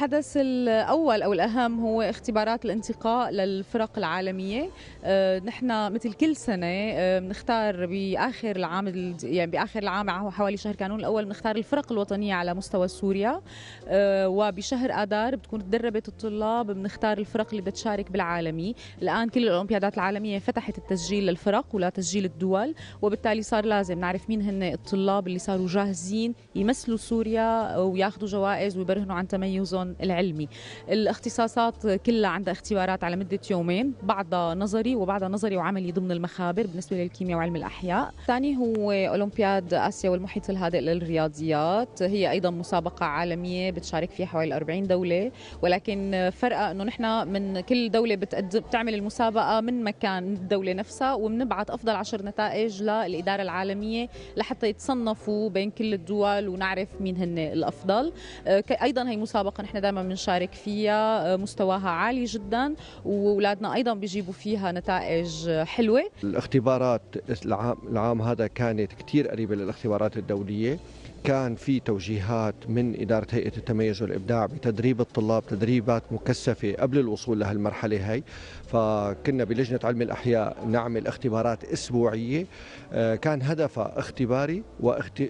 الحدث الأول أو الأهم هو اختبارات الانتقاء للفرق العالمية آه، نحن مثل كل سنة آه، بنختار بآخر العام يعني بآخر العام حوالي شهر كانون الأول بنختار الفرق الوطنية على مستوى سوريا آه، وبشهر آذار بتكون تدربت الطلاب بنختار الفرق اللي بدها تشارك بالعالمي الآن كل الأولمبيادات العالمية فتحت التسجيل للفرق ولا تسجيل الدول وبالتالي صار لازم نعرف مين هن الطلاب اللي صاروا جاهزين يمثلوا سوريا وياخذوا جوائز ويبرهنوا عن تميزهم الوطن العلمي الاختصاصات كلها عندها اختبارات على مدة يومين بعضها نظري وبعضها نظري وعملي ضمن المخابر بالنسبة للكيمياء وعلم الأحياء الثاني هو أولمبياد آسيا والمحيط الهادئ للرياضيات هي أيضا مسابقة عالمية بتشارك فيها حوالي 40 دولة ولكن فرقها أنه نحن من كل دولة بتقدم بتعمل المسابقة من مكان الدولة نفسها وبنبعث أفضل عشر نتائج للإدارة العالمية لحتى يتصنفوا بين كل الدول ونعرف مين هن الأفضل آه، أيضا هي مسابقة نحن دائما بنشارك فيها آه، مستواها عالي جدا واولادنا ايضا بيجيبوا فيها نتائج حلوه الاختبارات العام العام هذا كانت كثير قريبه للاختبارات الدوليه كان في توجيهات من إدارة هيئة التميز والإبداع بتدريب الطلاب تدريبات مكثفة قبل الوصول لهالمرحلة هي فكنا بلجنة علم الأحياء نعمل اختبارات أسبوعية آه، كان هدفها اختباري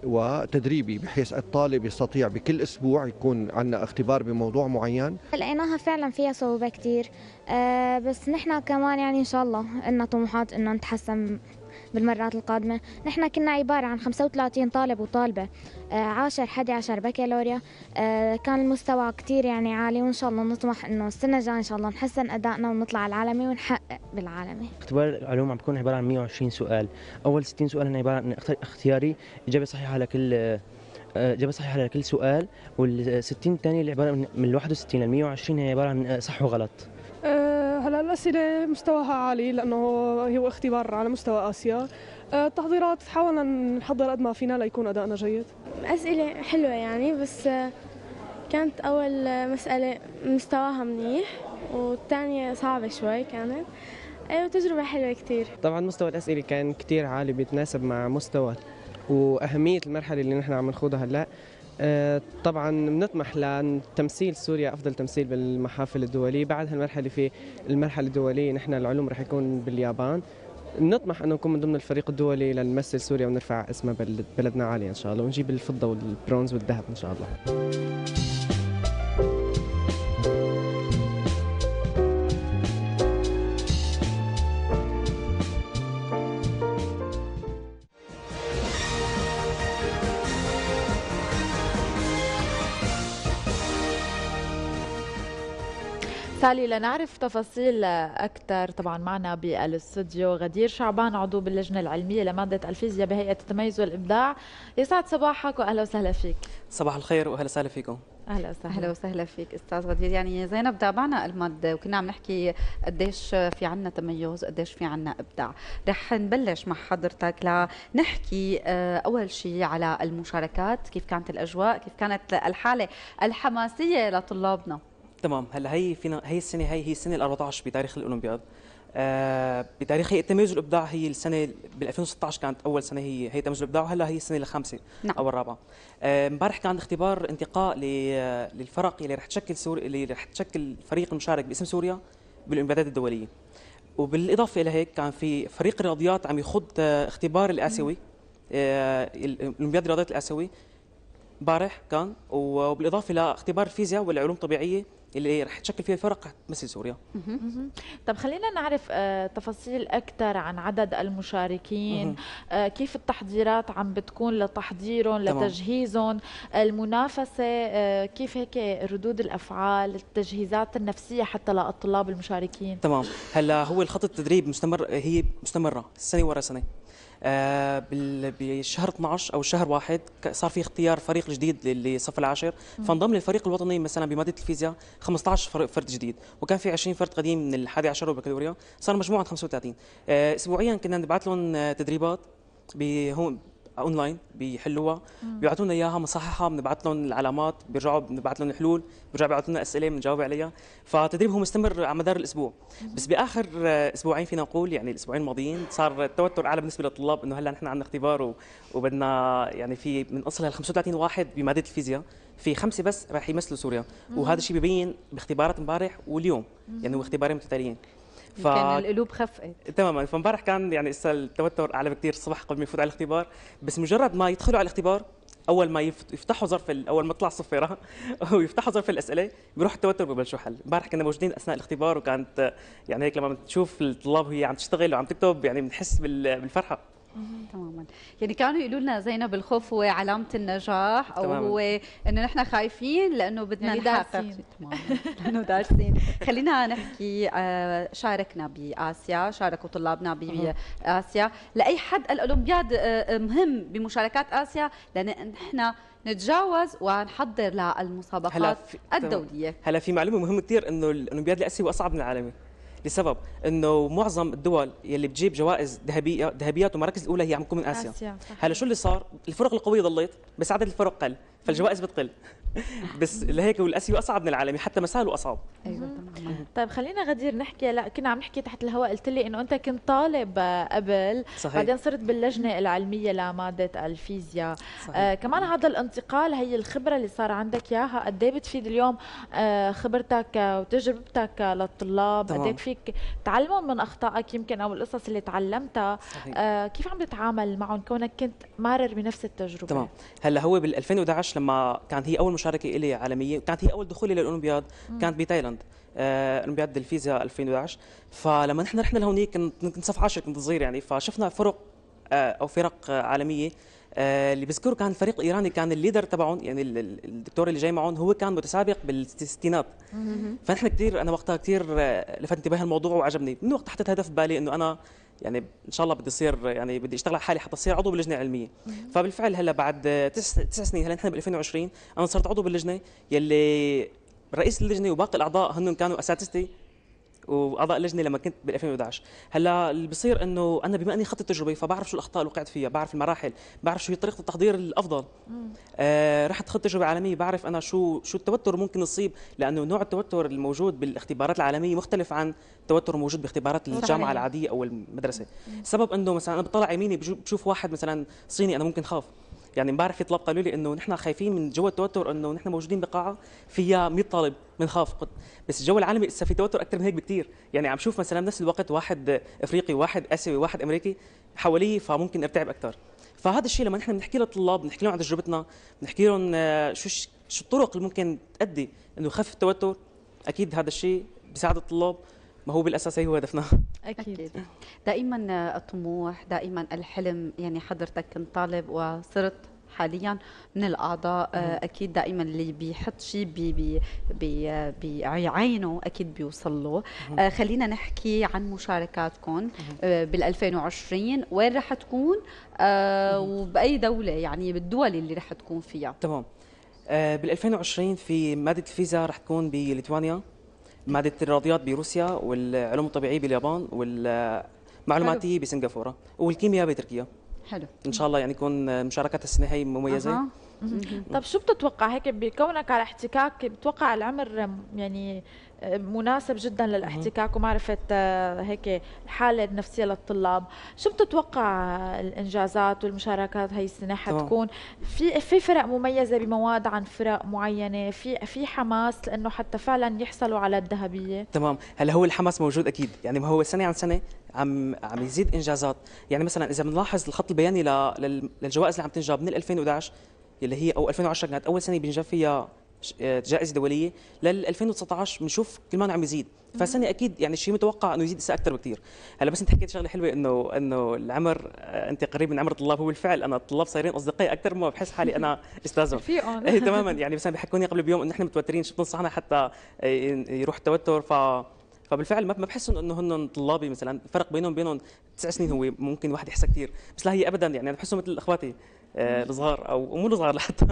وتدريبي بحيث الطالب يستطيع بكل أسبوع يكون عندنا اختبار بموضوع معين لقيناها فعلا فيها صعوبة كتير آه، بس نحن كمان يعني إن شاء الله إن طموحات إنه نتحسن بالمرات القادمة نحن كنا عبارة عن 35 طالب وطالبة 10 آه، 11 بكالوريا آه، كان المستوى كتير يعني عالي وإن شاء الله نطمح إنه السنة الجاية إن شاء الله نحسن أدائنا ونطلع على العالمي ونحقق بالعالمي اختبار العلوم عم بيكون عبارة عن 120 سؤال أول 60 سؤال هن عبارة عن اختياري إجابة صحيحة لكل آه، اجابه صحيحه على كل سؤال وال 60 الثانيه اللي عباره من 61 لل 120 هي عباره عن صح وغلط هلا الاسئله مستواها عالي لانه هو اختبار على مستوى اسيا آه، التحضيرات حاولنا نحضر قد ما فينا ليكون ادائنا جيد اسئله حلوه يعني بس آه، كانت اول مساله مستواها منيح والثانيه صعبه شوي كانت ايوه تجربه حلوه كثير طبعا مستوى الاسئله كان كثير عالي بيتناسب مع مستوى واهميه المرحله اللي نحن عم نخوضها هلا آه، طبعا بنطمح لتمثيل سوريا افضل تمثيل بالمحافل الدوليه بعد هالمرحله في المرحله الدوليه نحن العلوم رح يكون باليابان نطمح انه نكون من ضمن الفريق الدولي لنمثل سوريا ونرفع اسمها بلدنا عالية ان شاء الله ونجيب الفضه والبرونز والذهب ان شاء الله سالي لنعرف تفاصيل اكثر طبعا معنا بالاستوديو غدير شعبان عضو باللجنه العلميه لماده الفيزياء بهيئه التميز والابداع يسعد صباحك واهلا وسهلا فيك صباح الخير واهلا وسهلا فيكم اهلا وسهلا وسهلا فيك استاذ غدير يعني زينب تابعنا الماده وكنا عم نحكي قديش في عنا تميز قديش في عنا ابداع رح نبلش مع حضرتك لنحكي آه، اول شيء على المشاركات كيف كانت الاجواء كيف كانت الحاله الحماسيه لطلابنا تمام هلا هي فينا هي السنه هي هي السنه ال 14 بتاريخ الاولمبياد آه بتاريخ هيئه التميز والابداع هي السنه بال 2016 كانت اول سنه هي هيئه تميز والابداع وهلا هي السنه الخامسه نعم. او الرابعه آه، امبارح آه كان اختبار انتقاء للفرق اللي رح تشكل سوريا اللي رح تشكل الفريق المشارك باسم سوريا بالاولمبيادات الدوليه وبالاضافه الى هيك كان في فريق رياضيات عم يخوض آه، اختبار الاسيوي آه الاولمبياد الرياضيات الاسيوي امبارح كان وبالاضافه لاختبار الفيزياء والعلوم الطبيعيه اللي راح تشكل فيها فرق تمثل سوريا طب خلينا نعرف آه، تفاصيل اكثر عن عدد المشاركين آه، كيف التحضيرات عم بتكون لتحضيرهم لتجهيزهم المنافسه آه، كيف هيك ردود الافعال التجهيزات النفسيه حتى للطلاب المشاركين تمام هلا هو الخط التدريب مستمر هي مستمره سنه ورا سنه آه، بشهر 12 او شهر واحد صار في اختيار فريق جديد للصف العاشر فانضم للفريق الوطني مثلا بماده الفيزياء 15 فرد جديد وكان في 20 فرد قديم من الحادي عشر والبكالوريا صار مجموعه 35 آه، اسبوعيا كنا نبعث لهم تدريبات بهون اونلاين بيحلوها بيعطونا اياها مصححه بنبعث لهم العلامات بيرجعوا بنبعث لهم الحلول بيرجعوا بيعطونا لنا اسئله بنجاوب عليها فتدريبهم مستمر على مدار الاسبوع بس باخر اسبوعين فينا نقول يعني الاسبوعين الماضيين صار التوتر اعلى بالنسبه للطلاب انه هلا نحن عندنا اختبار وبدنا يعني في من اصل 35 واحد بماده الفيزياء في خمسه بس راح يمثلوا سوريا وهذا الشيء ببين باختبارات امبارح واليوم يعني هو اختبارين متتاليين ف... كان القلوب خفقت تماما فامبارح كان يعني اسا التوتر اعلى بكثير الصبح قبل ما يفوت على الاختبار بس مجرد ما يدخلوا على الاختبار اول ما يفتحوا ظرف اول ما تطلع الصفيره ويفتحوا ظرف الاسئله بيروح التوتر ببلشوا حل امبارح كنا موجودين اثناء الاختبار وكانت يعني هيك لما بتشوف الطلاب وهي عم تشتغل وعم تكتب يعني بنحس بالفرحه تماما يعني كانوا يقولوا لنا زينب الخوف هو علامه النجاح او تماماً. هو انه نحن خايفين لانه بدنا نحقق يعني تماما لانه دارسين خلينا نحكي آه، شاركنا باسيا شاركوا طلابنا باسيا لاي حد الاولمبياد آه، آه، مهم بمشاركات اسيا لان نحن نتجاوز ونحضر للمسابقات هلا في... الدوليه هلا في معلومه مهمه كثير انه الاولمبياد الاسيوي اصعب من العالمي لسبب انه معظم الدول يلي بتجيب جوائز ذهبيه ذهبيات ومراكز الاولى هي عم تكون من اسيا, آسيا. هلا شو اللي صار الفرق القويه ضلت بس عدد الفرق قل فالجوائز بتقل بس لهيك والاسيو اصعب من العالمي حتى مساله اصعب ايوه تمام طيب خلينا غدير نحكي لا كنا عم نحكي تحت الهواء قلت لي انه انت كنت طالب آه، قبل صحيح. بعدين صرت باللجنه العلميه لماده الفيزياء آه كمان هذا الانتقال هي الخبره اللي صار عندك اياها قد ايه بتفيد اليوم آه خبرتك آه، وتجربتك آه، للطلاب قد ايه فيك تعلمهم من اخطائك يمكن او القصص اللي تعلمتها آه كيف عم تتعامل معهم كونك كنت مارر بنفس التجربه تمام هلا هو بال 2011 2018 لما كانت هي اول مشاركه لي عالميه كانت هي اول دخولي للاولمبياد كانت بتايلاند آه، اولمبياد الفيزياء 2011 فلما نحن رحنا لهونيك كنت صف 10 كنت صغير يعني فشفنا فرق آه، او فرق آه، عالميه اللي بذكره كان الفريق الايراني كان الليدر تبعهم يعني الدكتور اللي جاي معهم هو كان متسابق بالستينات فنحن كثير انا وقتها كثير لفت انتباهي الموضوع وعجبني من وقت حطيت هدف ببالي انه انا يعني ان شاء الله بدي اصير يعني بدي اشتغل على حالي حتى اصير عضو باللجنه العلميه فبالفعل هلا بعد تسع سنين هلا نحن ب 2020 انا صرت عضو باللجنه يلي رئيس اللجنه وباقي الاعضاء هن كانوا اساتذتي واعضاء اللجنه لما كنت بال 2011 هلا اللي بصير انه انا بما اني خط التجربه فبعرف شو الاخطاء اللي وقعت فيها بعرف المراحل بعرف شو هي طريقه التحضير الافضل آه رحت خط تجربه عالميه بعرف انا شو شو التوتر ممكن يصيب لانه نوع التوتر الموجود بالاختبارات العالميه مختلف عن التوتر الموجود باختبارات الجامعه العاديه او المدرسه السبب انه مثلا انا بطلع يميني بشوف واحد مثلا صيني انا ممكن خاف يعني امبارح في طلاب قالوا لي انه نحن خايفين من جو التوتر انه نحن موجودين بقاعه فيها 100 طالب بنخاف بس الجو العالمي لسه في توتر اكثر من هيك بكثير يعني عم شوف مثلا بنفس الوقت واحد افريقي واحد اسيوي واحد امريكي حواليه فممكن ارتعب اكثر فهذا الشيء لما نحن بنحكي للطلاب بنحكي لهم عن تجربتنا بنحكي لهم شو شو الطرق اللي ممكن تؤدي انه يخفف التوتر اكيد هذا الشيء بيساعد الطلاب ما هو بالاساس هي هو هدفنا اكيد, أكيد. دائما الطموح دائما الحلم يعني حضرتك كنت طالب وصرت حاليا من الاعضاء آه، اكيد دائما اللي بيحط شيء بي بي بعينه اكيد بيوصل له آه، خلينا نحكي عن مشاركاتكم آه، بال 2020 وين رح تكون وباي دوله يعني بالدول اللي رح تكون فيها تمام بال 2020 في ماده الفيزا رح تكون بليتوانيا ماده الرياضيات بروسيا والعلوم الطبيعيه باليابان والمعلوماتيه بسنغافوره والكيمياء بتركيا حلو ان شاء الله يعني يكون مشاركتها السنه هي مميزه أه. طب شو بتتوقع هيك بكونك على احتكاك بتوقع العمر يعني آه، مناسب جدا للاحتكاك ومعرفة آه، هيك الحالة النفسية للطلاب شو بتتوقع الإنجازات والمشاركات هاي السنة حتكون في في فرق مميزة بمواد عن فرق معينة في في حماس لأنه حتى فعلا يحصلوا على الذهبية تمام هلا هو الحماس موجود أكيد يعني ما هو سنة عن سنة عم عم يزيد انجازات يعني مثلا اذا بنلاحظ الخط البياني للجوائز اللي عم تنجاب من 2011 يلي هي او 2010 كانت اول سنه بينجاب فيها آه، جائزه دوليه لل 2019 بنشوف كل ما عم يزيد فالسنه اكيد يعني شيء متوقع انه يزيد هسه اكثر بكثير هلا بس انت حكيت شغله حلوه انه انه العمر آه، انت قريب من عمر الطلاب هو بالفعل انا الطلاب صايرين اصدقائي اكثر ما بحس حالي انا استاذهم في اي تماما يعني مثلا بيحكوني قبل بيوم انه نحن متوترين شو بتنصحنا حتى آه، يروح التوتر ف فبالفعل ما بحسهم انه هن طلابي مثلا الفرق بينهم بينهم تسع سنين هو ممكن واحد يحسها كثير بس لا هي ابدا يعني انا بحسهم مثل اخواتي الصغار آه، او مو الصغار حتى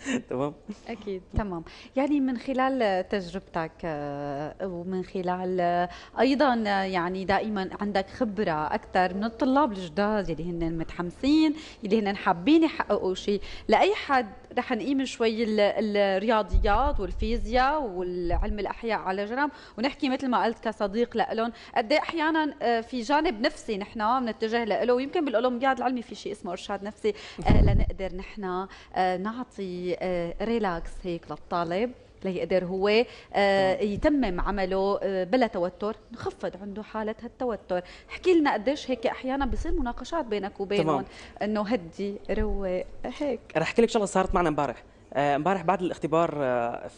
تمام اكيد تمام يعني من خلال تجربتك آه، ومن خلال آه، ايضا آه، يعني دائما عندك خبره اكثر من الطلاب الجداد اللي هن متحمسين اللي هن حابين يحققوا شيء لاي حد رح نقيم شوي الرياضيات والفيزياء والعلم الاحياء على جنب ونحكي مثل ما قلت كصديق لهم قد إيه احيانا في جانب نفسي نحن بنتجه له ويمكن بالاولمبياد العلمي في شيء اسمه ارشاد نفسي لنقدر نحن نعطي ريلاكس آه، هيك للطالب ليقدر هو آه، آه. يتمم عمله بلا توتر نخفض عنده حالة هالتوتر احكي لنا قديش هيك أحيانا بيصير مناقشات بينك وبينهم أنه هدي روق هيك رح أحكي لك شغلة صارت معنا امبارح امبارح بعد الاختبار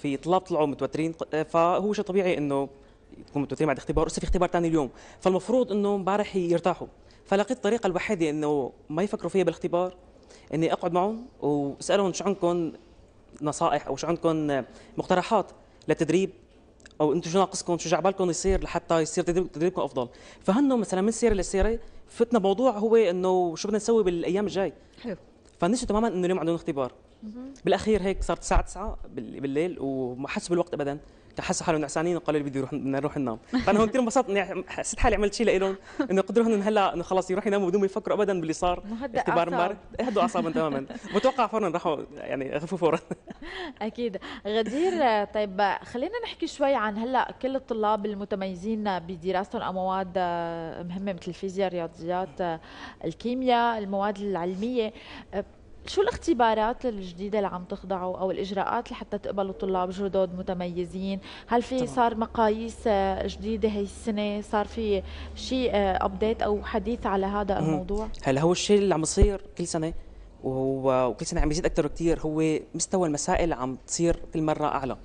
في طلاب طلعوا متوترين فهو شيء طبيعي انه تكون متوترين بعد اختبار ولسه في اختبار ثاني اليوم فالمفروض انه امبارح يرتاحوا فلقيت الطريقه الوحيده انه ما يفكروا فيها بالاختبار اني اقعد معهم واسالهم شو عندكم نصائح او شو عندكم مقترحات للتدريب او انتم شو ناقصكم شو جعبالكم يصير لحتى يصير تدريبكم افضل فهن مثلا من سيره لسيره فتنا موضوع هو انه شو بدنا نسوي بالايام الجاي حلو فنسوا تماما انه اليوم عندهم اختبار بالاخير هيك صارت الساعه 9 بالليل وما حسوا بالوقت ابدا حسوا حالهم نعسانين وقالوا لي بدي اروح نروح ننام فانا هون كثير انبسطت اني حسيت حالي عملت شيء لهم انه قدروا هن هلا انه خلص يروحوا يناموا بدون ما يفكروا ابدا باللي صار اختبار مبارك هدوا اعصابهم تماما بتوقع فورا راحوا يعني غفوا فورا اكيد غدير طيب خلينا نحكي شوي عن هلا كل الطلاب المتميزين بدراستهم او مواد آه، مهمه مثل الفيزياء الرياضيات آه، الكيمياء المواد العلميه شو الاختبارات الجديده اللي عم تخضعوا او الاجراءات لحتى تقبلوا طلاب جدد متميزين هل في صار مقاييس آه، جديده هي السنه صار في شيء ابديت آه، او حديث على هذا الموضوع هلا هو الشيء اللي عم يصير كل سنه وكل سنه عم يزيد اكثر كثير هو مستوى المسائل عم تصير كل مره اعلى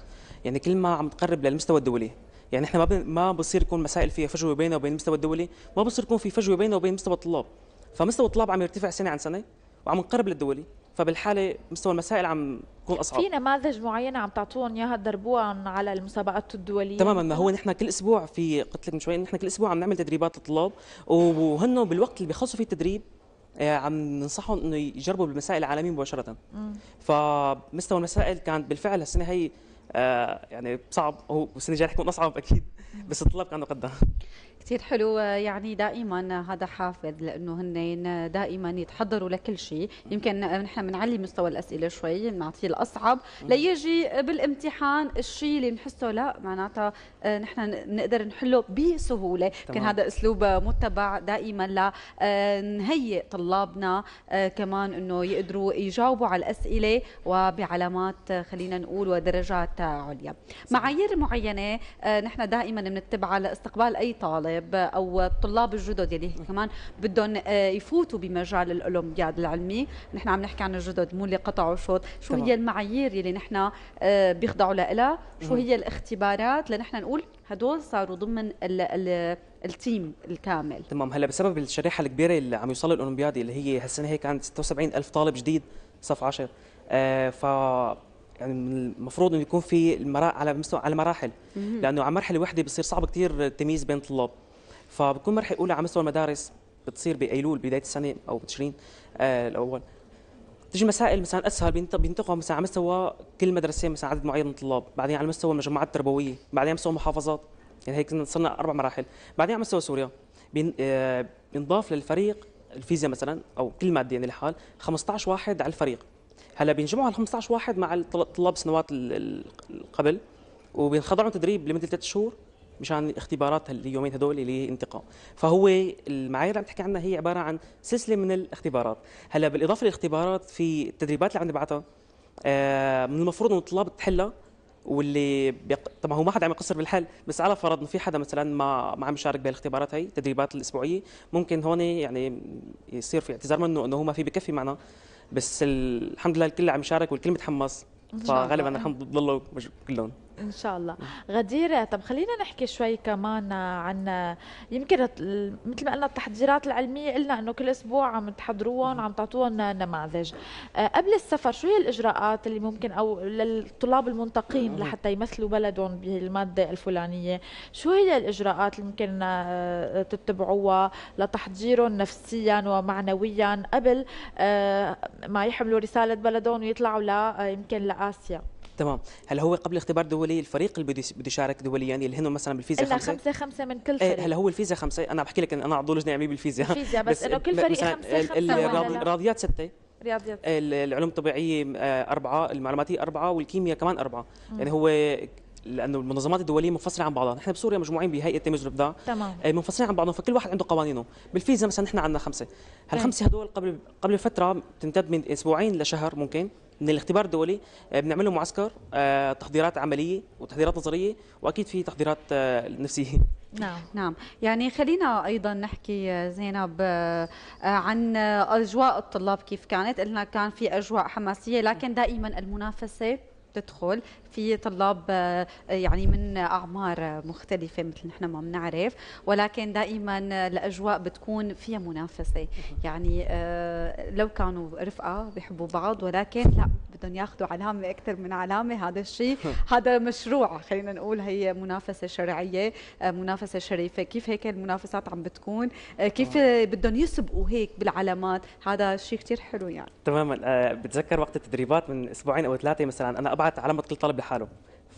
يعني كل ما عم تقرب للمستوى الدولي يعني احنا ما ما بصير يكون مسائل فيها فجوه بينه وبين المستوى الدولي ما بصير يكون في فجوه بينه وبين مستوى الطلاب فمستوى الطلاب عم يرتفع سنه عن سنه وعم نقرب للدولي فبالحاله مستوى المسائل عم يكون اصعب في نماذج معينه عم تعطون اياها تدربوهم على المسابقات الدوليه تماما ما هو نحن كل اسبوع في قلت لك من شوي نحن كل اسبوع عم نعمل تدريبات للطلاب وهن بالوقت اللي بيخلصوا فيه التدريب آه، عم ننصحهم انه يجربوا بالمسائل العالميه مباشره فمستوى المسائل كانت بالفعل السنه هي آه، يعني صعب هو السنه الجايه رح يكون اصعب اكيد بس الطلاب كانوا قدها كثير حلو يعني دائما هذا حافز لانه هن دائما يتحضروا لكل شيء يمكن نحن بنعلي مستوى الاسئله شوي بنعطيه الاصعب ليجي بالامتحان الشيء اللي بنحسه لا معناتها آه، نحن بنقدر نحله بسهوله يمكن هذا اسلوب متبع دائما لنهيئ آه، طلابنا آه، كمان انه يقدروا يجاوبوا على الاسئله وبعلامات خلينا نقول ودرجات عليا معايير معينه نحن دائما بنتبعها لاستقبال اي طالب الطلاب او الطلاب الجدد يلي كمان بدهم آه، يفوتوا بمجال الاولمبياد العلمي نحن عم نحكي عن الجدد مو اللي قطعوا شوط شو طبعا. هي المعايير يلي نحن آه، بيخضعوا لها شو هي الاختبارات لنحن نقول هدول صاروا ضمن ال التيم الكامل تمام هلا بسبب الشريحه الكبيره اللي عم يوصلوا الاولمبياد اللي هي هالسنه هيك عند 76 الف طالب جديد صف 10 آه ف يعني المفروض انه يكون في المراء على مستوى على مراحل لانه على مرحله واحده بصير صعب كثير التمييز بين الطلاب فبتكون مرحله اولى على مستوى المدارس بتصير بايلول بدايه السنه او بتشرين آه، الاول تجي مسائل مثلا اسهل بينتقوا مثلا على مستوى كل مدرسه مثلا عدد معين من الطلاب بعدين على مستوى المجمعات التربويه بعدين على مستوى المحافظات يعني هيك صرنا اربع مراحل بعدين على مستوى سوريا آه، بينضاف للفريق الفيزياء مثلا او كل ماده يعني لحال 15 واحد على الفريق هلا بينجمعوا هال 15 واحد مع طلاب السنوات قبل وبينخضعوا تدريب لمده ثلاث شهور مشان الاختبارات اليومين هدول اللي انتقام فهو المعايير اللي عم تحكي عنها هي عباره عن سلسله من الاختبارات هلا بالاضافه للاختبارات في التدريبات اللي عم نبعثها آه من المفروض انه الطلاب تحلها واللي بيق... طبعا هو ما حدا عم يقصر بالحل بس على فرض انه في حدا مثلا ما ما عم يشارك بهالاختبارات هي التدريبات الاسبوعيه ممكن هون يعني يصير في اعتذار منه انه هو ما في بكفي معنا بس الحمد لله الكل عم يشارك والكل متحمس فغالبا رح نضلوا كلهم ان شاء الله نعم. غدير طب خلينا نحكي شوي كمان عن يمكن مثل ما قلنا التحضيرات العلميه قلنا انه كل اسبوع عم تحضروهم نعم. عم تعطوهم نماذج آه، قبل السفر شو هي الاجراءات اللي ممكن او للطلاب المنتقين نعم. لحتى يمثلوا بلدهم بالماده الفلانيه شو هي الاجراءات اللي ممكن آه، تتبعوها لتحضيرهم نفسيا ومعنويا قبل آه، ما يحملوا رساله بلدهم ويطلعوا لا يمكن لاسيا تمام هل هو قبل اختبار دولي الفريق اللي بده يشارك دوليا يعني اللي هن مثلا بالفيزا خمسة خمسة خمسة من كل إيه، فريق هل هو الفيزا خمسة انا بحكي لك انا عضو لجنه علميه بالفيزا الفيزا بس, بس انه كل فريق خمسة خمسة الرياضيات ستة رياضيات إيه، العلوم الطبيعيه آه، أربعة المعلوماتية أربعة والكيمياء كمان أربعة م. يعني هو لانه المنظمات الدوليه منفصله عن بعضها، نحن بسوريا مجموعين بهيئه تيمز ربدا تمام آه، منفصلين عن بعضهم فكل واحد عنده قوانينه، بالفيزا مثلا نحن عندنا خمسه، هالخمسه إيه. هدول قبل قبل فتره بتمتد من اسبوعين لشهر ممكن من الاختبار الدولي آه، بنعمل له معسكر آه، تحضيرات عمليه وتحضيرات نظريه واكيد في تحضيرات نفسيه نعم نعم يعني خلينا ايضا نحكي زينب عن اجواء الطلاب كيف كانت قلنا كان في اجواء حماسيه لكن دائما المنافسه بتدخل في طلاب آه، يعني من اعمار مختلفه مثل نحن ما بنعرف ولكن دائما الاجواء بتكون فيها منافسه يعني آه، لو كانوا رفقه بيحبوا بعض ولكن لا بدهم ياخذوا علامه اكثر من علامه هذا الشيء هذا مشروع خلينا نقول هي منافسه شرعيه آه، منافسه شريفه كيف هيك المنافسات عم بتكون آه، كيف بدهم يسبقوا هيك بالعلامات هذا شيء كثير حلو يعني تماما آه، بتذكر وقت التدريبات من اسبوعين او ثلاثه مثلا انا ابعت علامه كل طالب لحاله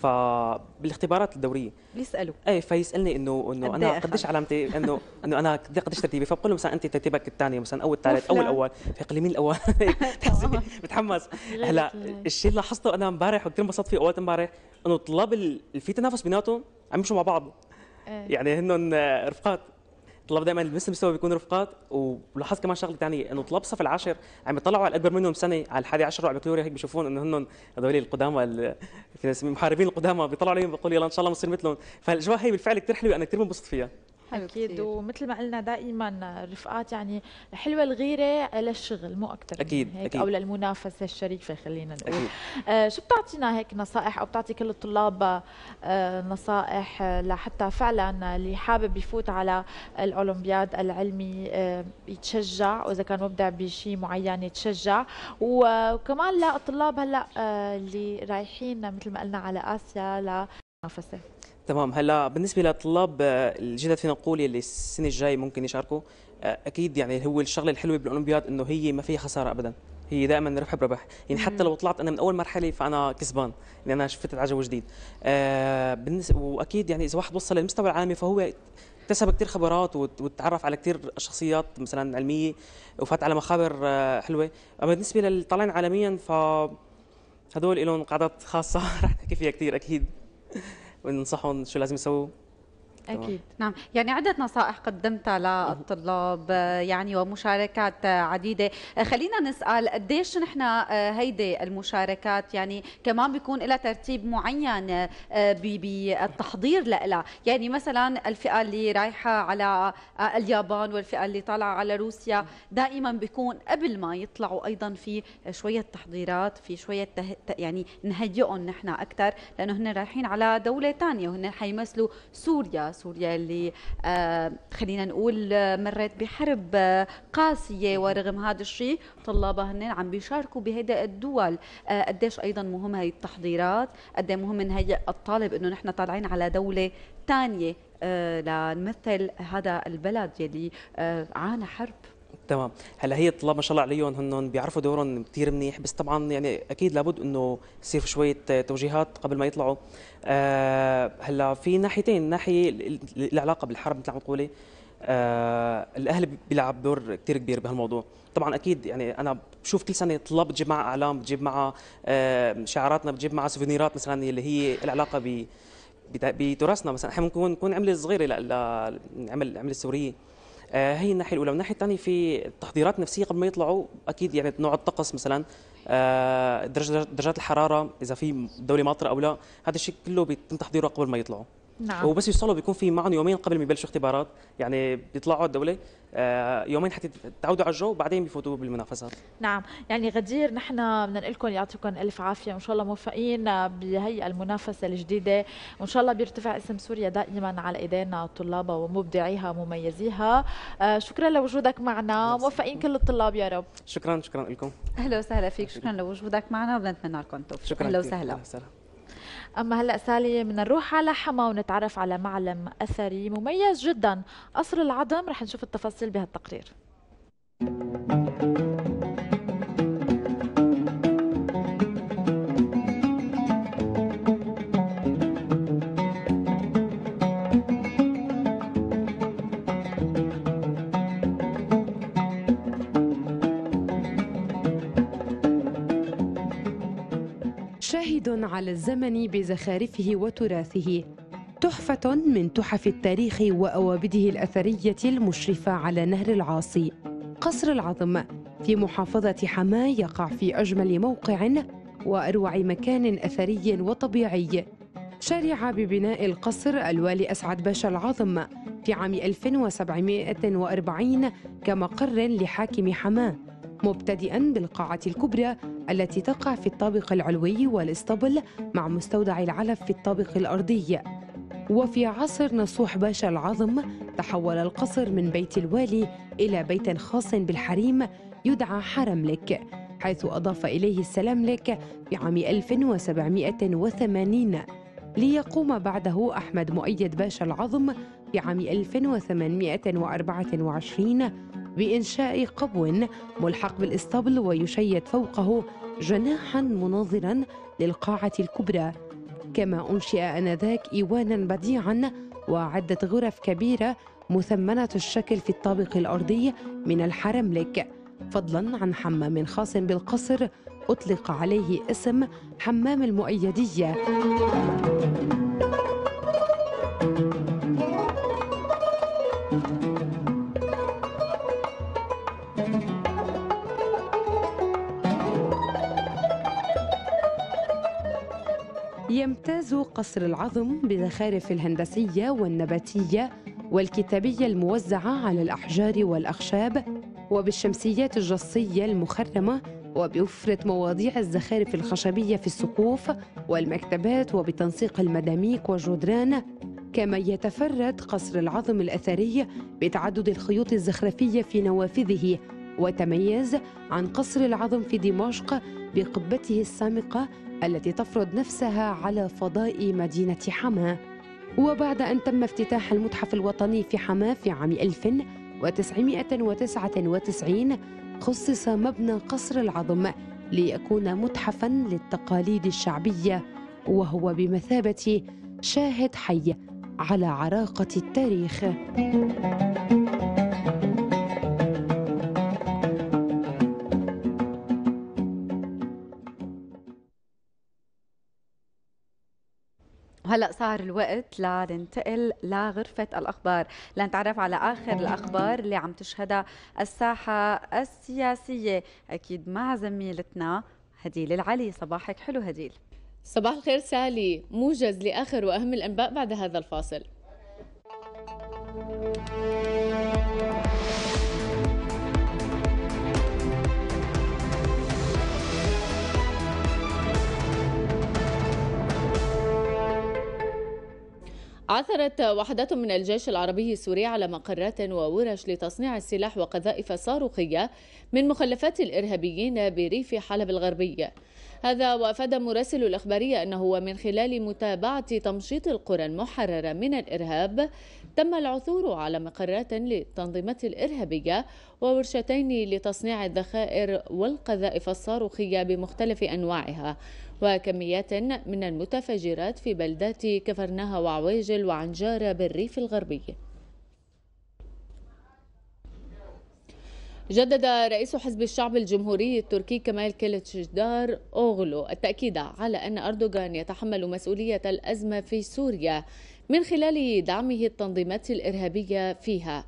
فبالاختبارات الدوريه بيسالوا ايه فيسالني انه انه انا قديش علامتي انه انه انا قديش ترتيبي فبقول له مثلا انت ترتيبك الثاني مثلا او الثالث او الاول فيقول لي مين الاول بتحمس هلا الشيء اللي لاحظته انا امبارح وكثير انبسطت فيه اوقات امبارح انه طلاب اللي في تنافس بيناتهم عم يمشوا مع بعض إيه. يعني هن رفقات الطلاب دايما بنفس المستوى بيكونوا رفقات ولاحظت كمان شغله ثانيه انه طلاب صف العاشر عم يطلعوا على الاكبر منهم سنه على الحادي عشر وعم يقولوا هيك بيشوفون انه هن هذول القدامى محاربين القدامى بيطلعوا عليهم بيقولوا يلا ان شاء الله بنصير مثلهم فالاجواء هي بالفعل كثير حلوه انا كثير بنبسط فيها اكيد كتير. ومثل ما قلنا دائما الرفقات يعني حلوه الغيره للشغل مو اكثر يعني اكيد هيك اكيد او للمنافسه الشريفه خلينا نقول أكيد. آه شو بتعطينا هيك نصائح او بتعطي كل الطلاب آه نصائح آه، لحتى فعلا اللي حابب يفوت على الاولمبياد العلمي آه يتشجع واذا كان مبدع بشيء معين يتشجع وكمان للطلاب هلا آه اللي رايحين مثل ما قلنا على اسيا لمنافسه تمام هلا بالنسبه للطلاب آه، الجدد فينا نقول اللي السنه الجاي ممكن يشاركوا آه، اكيد يعني هو الشغله الحلوه بالاولمبياد انه هي ما فيها خساره ابدا هي دائما ربح بربح يعني حتى لو طلعت انا من اول مرحله فانا كسبان لان يعني انا شفت على جو جديد آه بالنسبه واكيد يعني اذا واحد وصل للمستوى العالمي فهو اكتسب كثير خبرات وتعرف على كثير شخصيات مثلا علميه وفات على مخابر آه، حلوه اما بالنسبه للطالعين عالميا ف هدول لهم قعدات خاصه رح نحكي فيها كثير اكيد وننصحهم شو لازم يسووا اكيد نعم يعني عده نصائح قدمتها للطلاب آه، يعني ومشاركات آه، عديده آه، خلينا نسال قديش نحن هيدي المشاركات يعني كمان بيكون لها ترتيب معين بالتحضير لها يعني مثلا الفئه اللي رايحه على اليابان والفئه اللي طالعه على روسيا دائما بيكون قبل ما يطلعوا ايضا في شويه تحضيرات في شويه يعني نهيئهم نحن اكثر لانه هن رايحين على دوله ثانيه وهن حيمثلوا سوريا سوريا اللي آه، خلينا نقول آه، مرت بحرب آه، قاسية ورغم هذا الشيء طلابها هن عم بيشاركوا بهيدا الدول قديش أيضا مهم هي التحضيرات قد إيه مهم نهيئ الطالب إنه نحن طالعين على دولة ثانية لنمثل هذا البلد يلي عانى حرب تمام هلا هي الطلاب ما شاء الله عليهم هن بيعرفوا دورهم كثير منيح بس طبعا يعني اكيد لابد انه يصير شويه توجيهات قبل ما يطلعوا أه هلا في ناحيتين ناحيه العلاقه بالحرب مثل ما تقولي آه الاهل بيلعب دور كثير كبير بهالموضوع طبعا اكيد يعني انا بشوف كل سنه طلاب بتجيب معها اعلام بتجيب معها آه شعاراتنا بتجيب معها سوفينيرات مثلا اللي هي العلاقه ب بتراثنا مثلا احنا ممكن نكون عمله صغيره لعمل عمل السوريه آه، هي الناحيه الاولى والناحيه الثانيه في تحضيرات نفسيه قبل ما يطلعوا اكيد يعني نوع الطقس مثلا آه، درجات الحراره اذا في دوله ماطره او لا هذا الشيء كله بيتم تحضيره قبل ما يطلعوا نعم وبس يوصلوا بيكون في معهم يومين قبل ما يبلشوا اختبارات يعني بيطلعوا الدوله آه، يومين حتى تعودوا على الجو بعدين بفوتوا بالمنافسات نعم يعني غدير نحن بدنا نقول لكم يعطيكم الف عافيه وان شاء الله موفقين بهي المنافسه الجديده وان شاء الله بيرتفع اسم سوريا دائما على ايدينا طلابها ومبدعيها ومميزيها آه، شكرا لوجودك معنا موفقين كل الطلاب يا رب شكرا شكرا لكم اهلا وسهلا فيك شكرا لوجودك معنا وبنتمنى لكم التوفيق شكرا اهلا وسهلا أما هلأ سالية بدنا نروح على حما ونتعرف على معلم أثري مميز جدا قصر العظم رح نشوف التفاصيل بهالتقرير بعيد على الزمن بزخارفه وتراثه تحفة من تحف التاريخ وأوابده الأثرية المشرفة على نهر العاصي قصر العظم في محافظة حماة يقع في أجمل موقع وأروع مكان أثري وطبيعي شرع ببناء القصر الوالي أسعد باشا العظم في عام 1740 كمقر لحاكم حماه مبتدئا بالقاعة الكبرى التي تقع في الطابق العلوي والاسطبل مع مستودع العلف في الطابق الأرضي وفي عصر نصوح باشا العظم تحول القصر من بيت الوالي إلى بيت خاص بالحريم يدعى حرملك حيث أضاف إليه السلاملك في عام 1780 ليقوم بعده أحمد مؤيد باشا العظم في عام 1824 بإنشاء قبو ملحق بالإسطبل ويشيد فوقه جناحا مناظرا للقاعة الكبرى كما أنشئ آنذاك إيوانا بديعا وعدة غرف كبيرة مثمنة الشكل في الطابق الأرضي من الحرملك فضلا عن حمام خاص بالقصر أطلق عليه اسم حمام المؤيدية يمتاز قصر العظم بزخارف الهندسية والنباتية والكتابية الموزعة على الأحجار والأخشاب وبالشمسيات الجصية المخرمة وبوفرة مواضيع الزخارف الخشبية في السقوف والمكتبات وبتنسيق المداميك والجدران كما يتفرد قصر العظم الأثري بتعدد الخيوط الزخرفية في نوافذه وتميز عن قصر العظم في دمشق بقبته السامقة التي تفرض نفسها على فضاء مدينة حماة وبعد أن تم افتتاح المتحف الوطني في حماة في عام 1999 خصص مبنى قصر العظم ليكون متحفا للتقاليد الشعبية وهو بمثابة شاهد حي على عراقة التاريخ وهلا صار الوقت لننتقل لغرفة الأخبار لنتعرف على آخر الأخبار اللي عم تشهدها الساحة السياسية أكيد مع زميلتنا هديل العلي صباحك حلو هديل صباح الخير سالي موجز لآخر وأهم الأنباء بعد هذا الفاصل عثرت وحدات من الجيش العربي السوري على مقرات وورش لتصنيع السلاح وقذائف صاروخية من مخلفات الإرهابيين بريف حلب الغربي هذا وأفاد مراسل الإخبارية أنه ومن خلال متابعة تمشيط القرى المحررة من الإرهاب تم العثور على مقرات للتنظيمات الإرهابية وورشتين لتصنيع الذخائر والقذائف الصاروخية بمختلف أنواعها وكميات من المتفجرات في بلدات كفرناها وعويجل وعنجارة بالريف الغربي جدد رئيس حزب الشعب الجمهوري التركي كمال كيلتشدار أوغلو التأكيد على أن أردوغان يتحمل مسؤولية الأزمة في سوريا من خلال دعمه التنظيمات الإرهابية فيها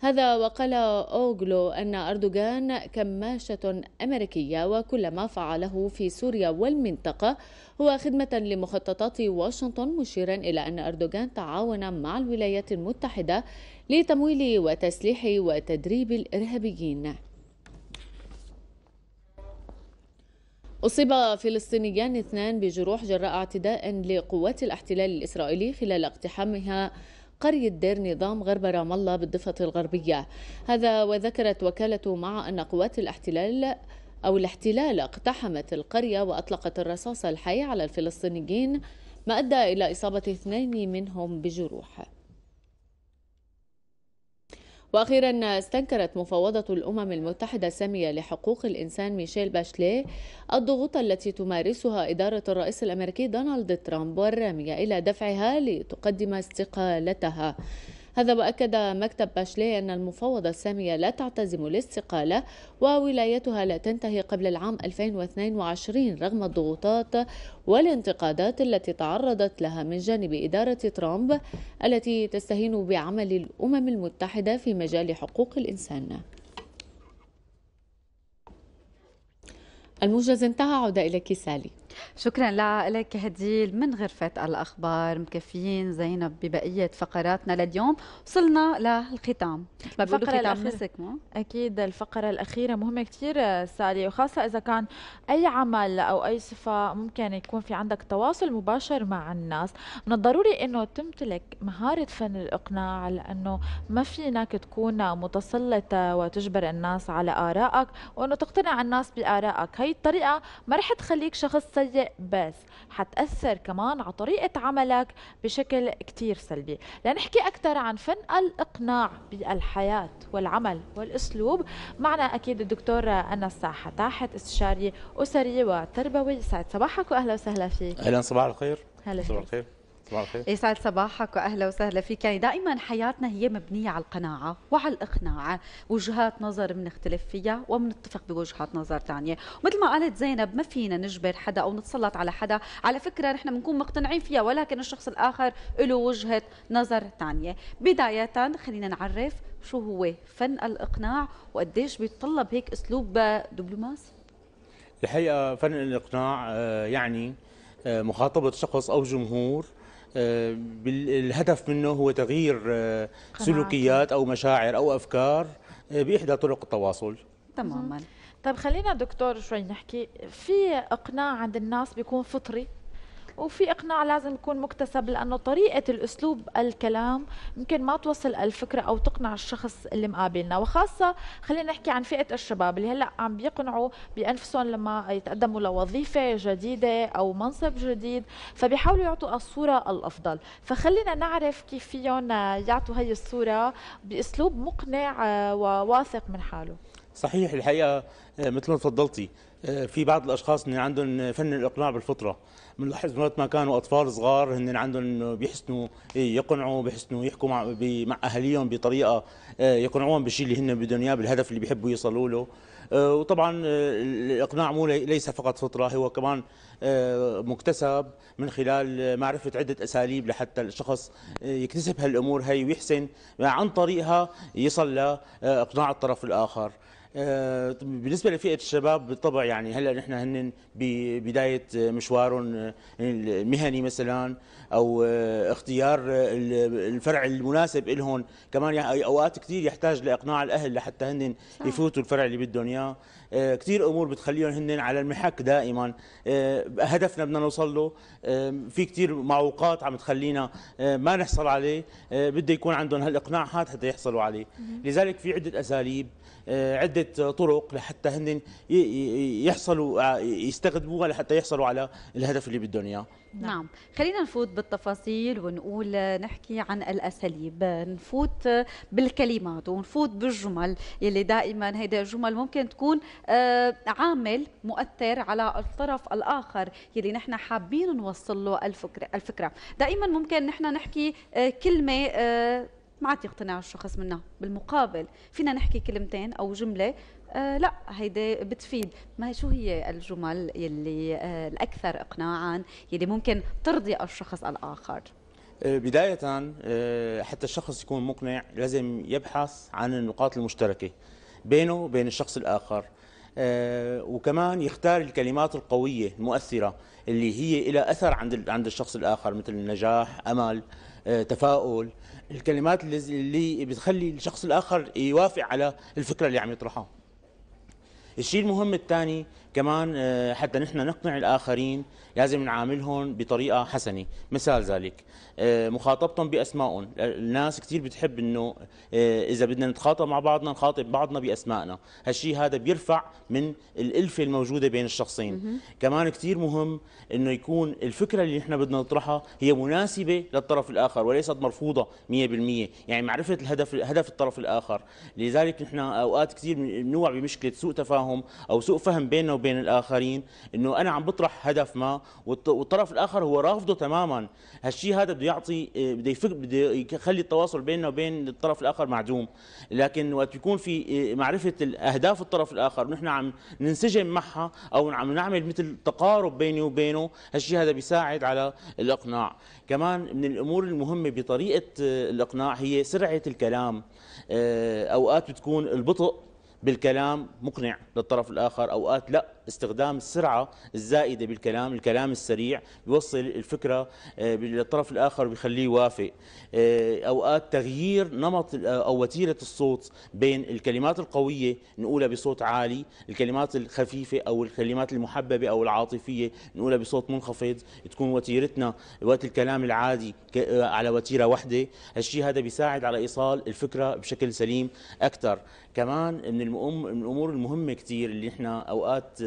هذا وقال أوغلو أن أردوغان كماشة أمريكية وكل ما فعله في سوريا والمنطقة هو خدمة لمخططات واشنطن مشيرا إلى أن أردوغان تعاون مع الولايات المتحدة لتمويل وتسليح وتدريب الإرهابيين أصيب فلسطينيان اثنان بجروح جراء اعتداء لقوات الاحتلال الإسرائيلي خلال اقتحامها قرية دير نظام غرب رام الله بالضفة الغربية هذا وذكرت وكالة مع أن قوات الاحتلال أو الاحتلال اقتحمت القرية وأطلقت الرصاص الحي على الفلسطينيين ما أدى إلى إصابة اثنين منهم بجروح واخيرا استنكرت مفوضه الامم المتحده الساميه لحقوق الانسان ميشيل باشليه الضغوط التي تمارسها اداره الرئيس الامريكي دونالد ترامب والراميه الى دفعها لتقدم استقالتها هذا وأكد مكتب باشليه أن المفوضة السامية لا تعتزم الاستقالة وولايتها لا تنتهي قبل العام 2022 رغم الضغوطات والانتقادات التي تعرضت لها من جانب إدارة ترامب التي تستهين بعمل الأمم المتحدة في مجال حقوق الإنسان الموجز انتهى عودة إلى كيسالي شكرا لك هديل من غرفة الأخبار مكفيين زينب ببقية فقراتنا لليوم وصلنا للختام الفقرة الأخيرة أكيد الفقرة الأخيرة مهمة كثير سالي وخاصة إذا كان أي عمل أو أي صفة ممكن يكون في عندك تواصل مباشر مع الناس من الضروري أنه تمتلك مهارة فن الإقناع لأنه ما فينك تكون متسلطة وتجبر الناس على آرائك وأنه تقتنع الناس بآرائك هي الطريقة ما رح تخليك شخص متسيق بس حتأثر كمان على طريقة عملك بشكل كتير سلبي لنحكي أكثر عن فن الإقناع بالحياة والعمل والأسلوب معنا أكيد الدكتور أنس الساحة تاحت استشاري أسري وتربوي سعد صباحك وأهلا وسهلا فيك أهلا صباح الخير هلا صباح الخير الخير يسعد صباحك واهلا وسهلا فيك يعني دائما حياتنا هي مبنيه على القناعه وعلى الاقناع وجهات نظر بنختلف فيها وبنتفق بوجهات نظر ثانيه مثل ما قالت زينب ما فينا نجبر حدا او نتسلط على حدا على فكره نحن بنكون مقتنعين فيها ولكن الشخص الاخر له وجهه نظر ثانيه بدايه خلينا نعرف شو هو فن الاقناع وقديش بيتطلب هيك اسلوب دبلوماسي الحقيقه فن الاقناع آه، يعني آه، مخاطبه شخص او جمهور آه، الهدف منه هو تغيير آه، سلوكيات او مشاعر او افكار آه، باحدى طرق التواصل تماما طيب خلينا دكتور شوي نحكي في اقناع عند الناس بيكون فطري وفي اقناع لازم يكون مكتسب لانه طريقه الاسلوب الكلام يمكن ما توصل الفكره او تقنع الشخص اللي مقابلنا وخاصه خلينا نحكي عن فئه الشباب اللي هلا عم بيقنعوا بانفسهم لما يتقدموا لوظيفه جديده او منصب جديد فبيحاولوا يعطوا الصوره الافضل فخلينا نعرف كيف فيهم يعطوا هي الصوره باسلوب مقنع آه، وواثق من حاله صحيح الحقيقه آه، مثل ما تفضلتي آه، في بعض الاشخاص اللي عندهم فن الاقناع بالفطره بنلاحظ مرات ما كانوا اطفال صغار هن عندهم بيحسنوا إيه، يقنعوا بيحسنوا يحكوا مع مع اهاليهم بطريقه آه، يقنعوهم بالشيء اللي هن بدهم اياه بالهدف اللي بيحبوا يوصلوا له وطبعا الاقناع مو ليس فقط فطره هو كمان مكتسب من خلال معرفه عده اساليب لحتى الشخص يكتسب هالامور هي ويحسن عن طريقها يصل لاقناع الطرف الاخر آه، بالنسبه لفئه الشباب بالطبع يعني هلا نحن هن ببدايه مشوارهم آه، المهني مثلا او آه، اختيار الفرع المناسب لهم كمان اوقات كثير يحتاج لاقناع الاهل لحتى هن يفوتوا الفرع اللي بدهم اياه كثير امور بتخليهم هن على المحك دائما هدفنا بدنا نوصل له في كثير معوقات عم تخلينا ما نحصل عليه بده يكون عندهم هالاقناع هذا حتى يحصلوا عليه لذلك في عده اساليب آه، عده طرق لحتى هن يحصلوا يستخدموها لحتى يحصلوا على الهدف اللي بدهم نعم. اياه نعم خلينا نفوت بالتفاصيل ونقول آه، نحكي عن الاساليب آه، نفوت بالكلمات ونفوت بالجمل يلي دائما هيدا الجمل ممكن تكون عامل مؤثر على الطرف الاخر يلي نحن حابين نوصل له الفكره الفكره دائما ممكن نحن نحكي كلمه ما عاد يقتنع الشخص منها بالمقابل فينا نحكي كلمتين او جمله آه لا هيدي بتفيد ما شو هي الجمل يلي آه الاكثر اقناعا يلي ممكن ترضي الشخص الاخر آه، بداية آه، حتى الشخص يكون مقنع لازم يبحث عن النقاط المشتركة بينه وبين الشخص الآخر آه، وكمان يختار الكلمات القوية المؤثرة اللي هي لها أثر عند عند الشخص الآخر مثل النجاح، أمل، تفاؤل، الكلمات اللي بتخلي الشخص الاخر يوافق على الفكره اللي عم يطرحها الشيء المهم الثاني كمان آه، حتى نحن نقنع الآخرين لازم نعاملهم بطريقة حسنة مثال ذلك آه، مخاطبتهم بأسمائهم الناس كثير بتحب أنه آه، إذا بدنا نتخاطب مع بعضنا نخاطب بعضنا بأسمائنا هالشيء هذا بيرفع من الألفة الموجودة بين الشخصين كمان كثير مهم أنه يكون الفكرة اللي نحن بدنا نطرحها هي مناسبة للطرف الآخر وليست مرفوضة 100% يعني معرفة الهدف هدف الطرف الآخر لذلك نحن أوقات كثير بنوع بمشكلة سوء تفاهم أو سوء فهم بيننا بين الاخرين انه انا عم بطرح هدف ما والطرف الاخر هو رافضه تماما هالشيء هذا بده يعطي بده يفك بده يخلي التواصل بيننا وبين الطرف الاخر معدوم لكن وقت يكون في إيه، معرفه اهداف الطرف الاخر ونحن عم ننسجم معها او عم نعمل مثل تقارب بيني وبينه هالشيء هذا بيساعد على الاقناع كمان من الامور المهمه بطريقه إيه، الاقناع هي سرعه الكلام إيه، اوقات بتكون البطء بالكلام مقنع للطرف الآخر أوقات لا استخدام السرعة الزائدة بالكلام الكلام السريع بيوصل الفكرة آه، للطرف الآخر بيخليه يوافق آه، أوقات تغيير نمط آه، أو وتيرة الصوت بين الكلمات القوية نقولها بصوت عالي الكلمات الخفيفة أو الكلمات المحببة أو العاطفية نقولها بصوت منخفض تكون وتيرتنا وقت الكلام العادي على وتيرة واحدة هالشيء هذا بيساعد على إيصال الفكرة بشكل سليم أكثر كمان من الأمور المهمة كثير اللي نحن أوقات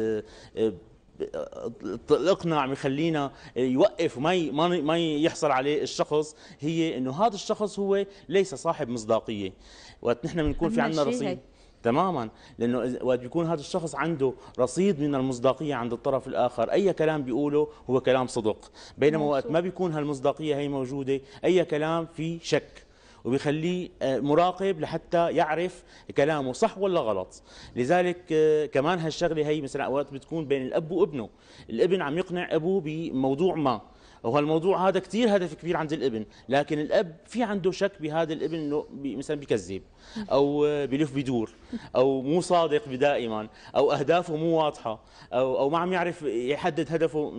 الاقناع يخلينا يوقف وما ما يحصل عليه الشخص هي انه هذا الشخص هو ليس صاحب مصداقيه وقت نحن بنكون في عندنا رصيد تماما لانه وقت بيكون هذا الشخص عنده رصيد من المصداقيه عند الطرف الاخر اي كلام بيقوله هو كلام صدق بينما وقت ما بيكون هالمصداقيه هي موجوده اي كلام في شك وبيخليه آه، مراقب لحتى يعرف كلامه صح ولا غلط لذلك آه، كمان هالشغله هي مثلا اوقات بتكون بين الاب وابنه الابن عم يقنع ابوه بموضوع ما وهالموضوع هذا كثير هدف كبير عند الابن لكن الاب في عنده شك بهذا الابن انه مثلا بكذب او بلف بدور او مو صادق دائما او اهدافه مو واضحه او او ما عم يعرف يحدد هدفه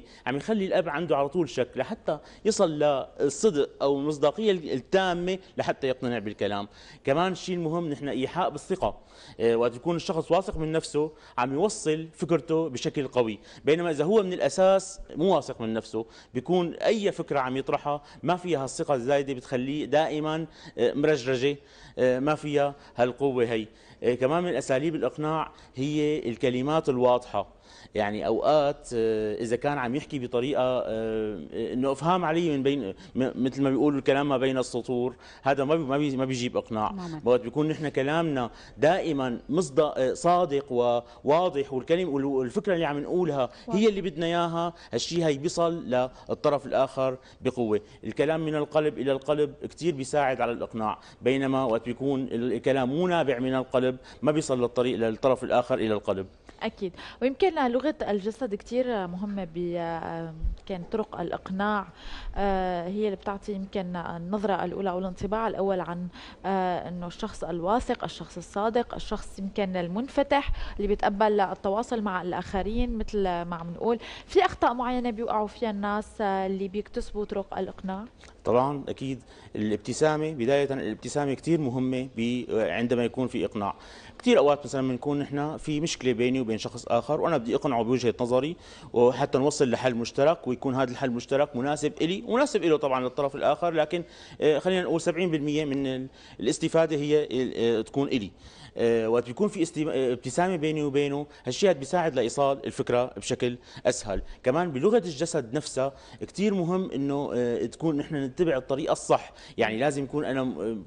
100% عم يخلي الاب عنده على طول شك لحتى يصل للصدق او المصداقيه التامه لحتى يقتنع بالكلام كمان الشيء المهم نحن ايحاء بالثقه إيه، وقت يكون الشخص واثق من نفسه عم يوصل فكرته بشكل قوي بينما اذا هو من الاساس مو واثق من نفسه بيكون اي فكره عم يطرحها ما فيها الثقه الزايده بتخليه دائما آه، مرجرجه آه، ما فيها هالقوه هي آه، كمان من اساليب الاقناع هي الكلمات الواضحه يعني اوقات آه، اذا كان عم يحكي بطريقه آه، انه افهام علي من بين مثل ما بيقولوا الكلام ما بين السطور هذا ما بي ما بيجيب اقناع وقت بيكون نحن كلامنا دائما مصدق آه، صادق وواضح والكلمه والفكره اللي عم نقولها هي اللي بدنا اياها هالشيء هي بيصل للطرف الاخر بقوه الكلام من القلب الى القلب كثير بيساعد على الاقناع بينما وقت بيكون الكلام مو نابع من القلب ما بيصل للطريق للطرف الاخر الى القلب اكيد ويمكن لغة الجسد كثير مهمة ب كان طرق الإقناع آه، هي اللي بتعطي يمكن النظرة الأولى أو الانطباع الأول عن آه، أنه الشخص الواثق الشخص الصادق الشخص يمكن المنفتح اللي بيتقبل التواصل مع الآخرين مثل ما عم نقول في أخطاء معينة بيوقعوا فيها الناس آه، اللي بيكتسبوا طرق الإقناع طبعا اكيد الابتسامه بدايه الابتسامه كثير مهمه عندما يكون في اقناع كثير اوقات مثلا بنكون نحن في مشكله بيني وبين شخص اخر وانا بدي اقنعه بوجهه نظري وحتى نوصل لحل مشترك ويكون هذا الحل المشترك مناسب الي ومناسب له طبعا للطرف الاخر لكن آه، خلينا نقول 70% من الاستفاده هي آه، آه، تكون الي آه، وقت بيكون في آه، ابتسامه بيني وبينه هالشيء بيساعد لايصال الفكره بشكل اسهل كمان بلغه الجسد نفسها كثير مهم انه آه، تكون نحن نتبع الطريقه الصح يعني لازم يكون انا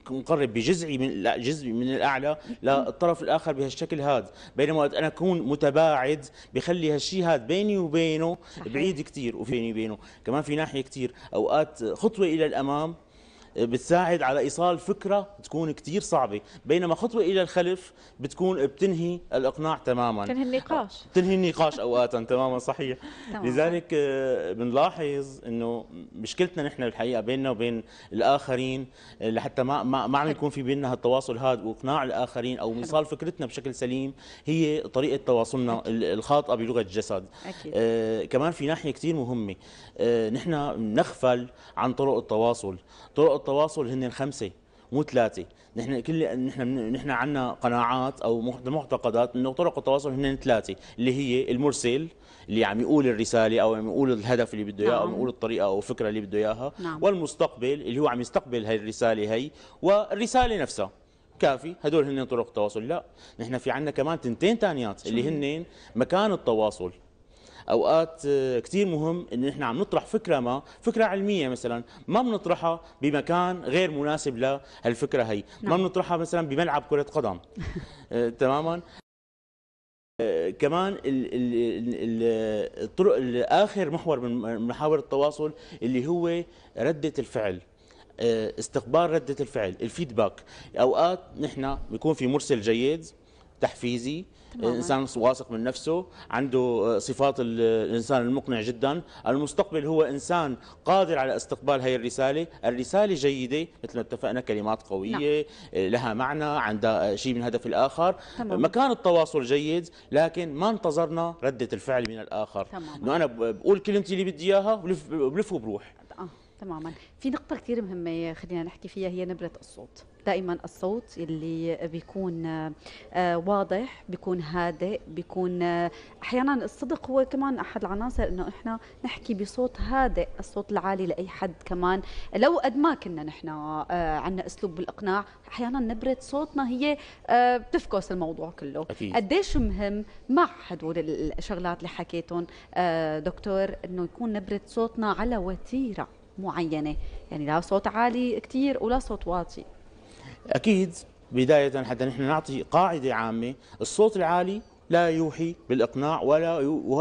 مقرب بجزعي من لا جزء من الاعلى للطرف الاخر بهالشكل هذا بينما وقت انا اكون متباعد بخلي هالشيء هذا بيني وبينه بعيد كثير وبيني وبينه كمان في ناحيه كثير اوقات خطوه الى الامام بتساعد على ايصال فكره تكون كثير صعبه بينما خطوه الى الخلف بتكون بتنهي الاقناع تماما تنهي النقاش تنهي النقاش اوقاتا تماما صحيح تمام. لذلك آه، بنلاحظ انه مشكلتنا نحن الحقيقه بيننا وبين الاخرين آه، لحتى ما ما عم يكون في بيننا هالتواصل هذا واقناع الاخرين او ايصال فكرتنا بشكل سليم هي طريقه تواصلنا أكيد. الخاطئه بلغه الجسد أكيد. آه كمان في ناحيه كثير مهمه آه نحن نغفل عن طرق التواصل طرق التواصل هن خمسه مو ثلاثه نحن كل نحن نحن عندنا قناعات او معتقدات انه طرق التواصل هن ثلاثه اللي هي المرسل اللي عم يقول الرساله او عم يقول الهدف اللي بده اياه نعم. او عم نعم. يقول الطريقه او الفكره اللي بده اياها نعم. والمستقبل اللي هو عم يستقبل هي الرساله هي والرساله نفسها كافي هدول هن طرق التواصل لا نحن في عندنا كمان تنتين ثانيات اللي هن مكان التواصل اوقات آه، كثير مهم ان نحن عم نطرح فكره ما فكره علميه مثلا ما بنطرحها بمكان غير مناسب لهالفكره هي ما نعم. بنطرحها مثلا بملعب كره قدم آه، تماما آه، كمان الطرق اخر محور من محاور التواصل اللي هو رده الفعل استقبال رده الفعل الفيدباك اوقات نحن بيكون في مرسل جيد تحفيزي تماما. انسان واثق من نفسه عنده آه، صفات الانسان المقنع جدا المستقبل هو انسان قادر على استقبال هي الرساله الرساله جيده مثل ما اتفقنا كلمات قويه نعم. آه، لها معنى عندها آه، شيء من هدف الاخر تمام. مكان التواصل جيد لكن ما انتظرنا رده الفعل من الاخر انه انا بقول كلمتي اللي بدي اياها بلف وبروح آه. تماما في نقطه كثير مهمه خلينا نحكي فيها هي نبره الصوت دائما الصوت اللي بيكون آه، واضح بيكون هادئ بيكون آه، احيانا الصدق هو كمان احد العناصر انه احنا نحكي بصوت هادئ الصوت العالي لاي حد كمان لو قد ما كنا نحن آه، عندنا اسلوب بالاقناع احيانا نبره صوتنا هي بتفكس الموضوع كله أكيد. قديش مهم مع هدول الشغلات اللي حكيتهم دكتور انه يكون نبره صوتنا على وتيره معينه يعني لا صوت عالي كثير ولا صوت واطي أكيد بداية حتى نحن نعطي قاعدة عامة الصوت العالي لا يوحي بالإقناع ولا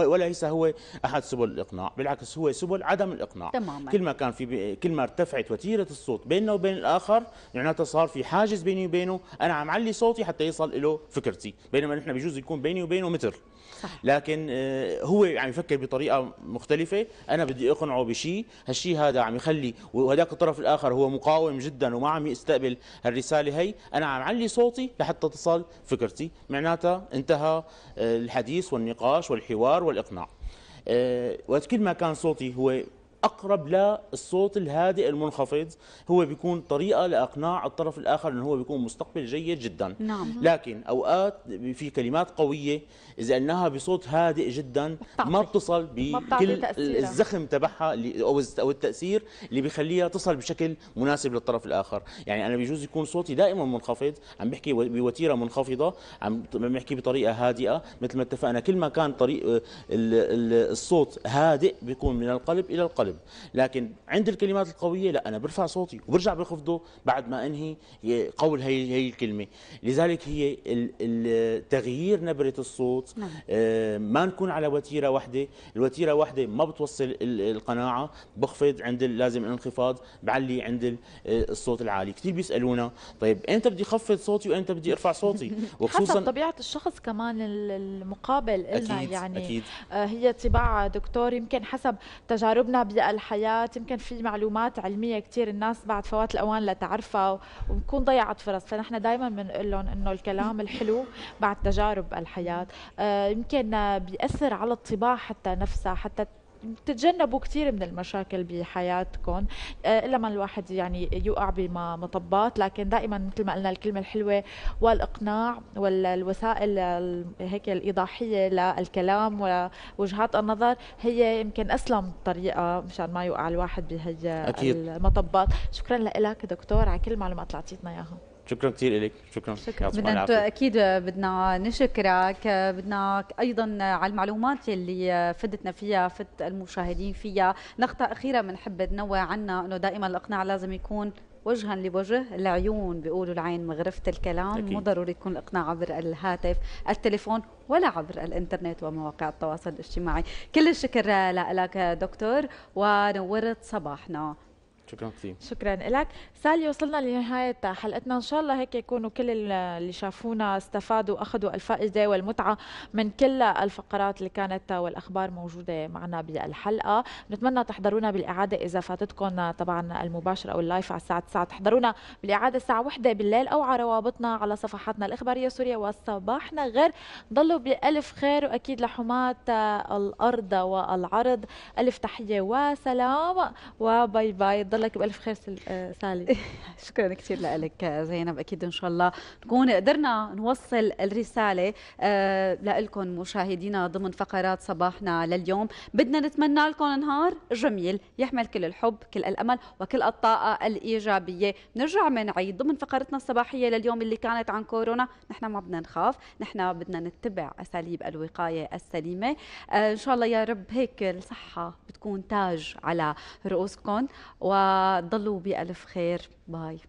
وليس هو أحد سبل الإقناع بالعكس هو سبل عدم الإقناع تماما. كل ما كان في كل ما ارتفعت وتيرة الصوت بيننا وبين الآخر معناتها يعني صار في حاجز بيني وبينه أنا عم علي صوتي حتى يصل له فكرتي بينما نحن بجوز يكون بيني وبينه متر صح. لكن آه، هو عم يعني يفكر بطريقة مختلفة أنا بدي أقنعه بشيء هالشيء هذا عم يخلي وهذاك الطرف الآخر هو مقاوم جدا وما عم يستقبل هالرسالة هي أنا عم علي صوتي لحتى تصل فكرتي معناتها انتهى آه، الحديث والنقاش والحوار والإقناع آه، وكل ما كان صوتي هو اقرب للصوت الهادئ المنخفض هو بيكون طريقه لاقناع الطرف الاخر انه هو بيكون مستقبل جيد جدا نعم. لكن اوقات في كلمات قويه اذا انها بصوت هادئ جدا ما بتصل بكل الزخم تبعها او او التاثير اللي بيخليها تصل بشكل مناسب للطرف الاخر يعني انا بيجوز يكون صوتي دائما منخفض عم بحكي بوتيره منخفضه عم بحكي بطريقه هادئه مثل ما اتفقنا كل ما كان طريق آه، الصوت هادئ بيكون من القلب الى القلب طيبه لكن عند الكلمات القويه لا انا برفع صوتي وبرجع بخفضه بعد ما انهي قول هي هي الكلمه لذلك هي تغيير نبره الصوت نعم. آه، ما نكون على وتيره واحده الوتيره واحده ما بتوصل القناعه بخفض عند لازم الانخفاض بعلي عند آه، الصوت العالي كثير بيسالونا طيب امتى بدي خفض صوتي وامتى بدي ارفع صوتي وخصوصا حسب طبيعه الشخص كمان المقابل لنا يعني أكيد. آه، هي طباع دكتور يمكن حسب تجاربنا أبيئة الحياة يمكن في معلومات علمية كثير الناس بعد فوات الأوان لا تعرفها وبكون ضيعت فرص فنحن دائما بنقول لهم إنه الكلام الحلو بعد تجارب الحياة آه، يمكن آه، بيأثر على الطباع حتى نفسها حتى بتتجنبوا كثير من المشاكل بحياتكم آه، الا ما الواحد يعني يوقع بمطبات لكن دائما مثل ما قلنا الكلمه الحلوه والاقناع والوسائل هيك الايضاحيه للكلام ووجهات النظر هي يمكن اسلم طريقه مشان ما يوقع الواحد بهي أكيد. المطبات شكرا لك دكتور على كل المعلومات اللي اعطيتنا اياها شكرا كثير لك شكرا شكرا بدنا اكيد بدنا نشكرك بدنا ايضا على المعلومات اللي فدتنا فيها فدت المشاهدين فيها نقطه اخيره بنحب ننوه عنها انه دائما الاقناع لازم يكون وجها لوجه العيون بيقولوا العين مغرفة الكلام مو ضروري يكون الإقناع عبر الهاتف التليفون ولا عبر الإنترنت ومواقع التواصل الاجتماعي كل الشكر لك دكتور ونورت صباحنا شكرا كثير شكرا لك سالي وصلنا لنهاية حلقتنا إن شاء الله هيك يكونوا كل اللي شافونا استفادوا أخذوا الفائدة والمتعة من كل الفقرات اللي كانت والأخبار موجودة معنا بالحلقة نتمنى تحضرونا بالإعادة إذا فاتتكم طبعا المباشر أو اللايف على الساعة 9 تحضرونا بالإعادة الساعة 1 بالليل أو على روابطنا على صفحاتنا الإخبارية سوريا وصباحنا غير ضلوا بألف خير وأكيد لحماة الأرض والعرض ألف تحية وسلام وباي باي ضل لك بالف خير آه، سالي شكرا كثير لك زينب اكيد ان شاء الله نكون قدرنا نوصل الرساله آه، لكم مشاهدينا ضمن فقرات صباحنا لليوم بدنا نتمنى لكم نهار جميل يحمل كل الحب كل الامل وكل الطاقه الايجابيه نرجع من عيد ضمن فقرتنا الصباحيه لليوم اللي كانت عن كورونا نحن ما بدنا نخاف نحن بدنا نتبع اساليب الوقايه السليمه آه، ان شاء الله يا رب هيك الصحه بتكون تاج على رؤوسكم و فضلوا بألف خير باي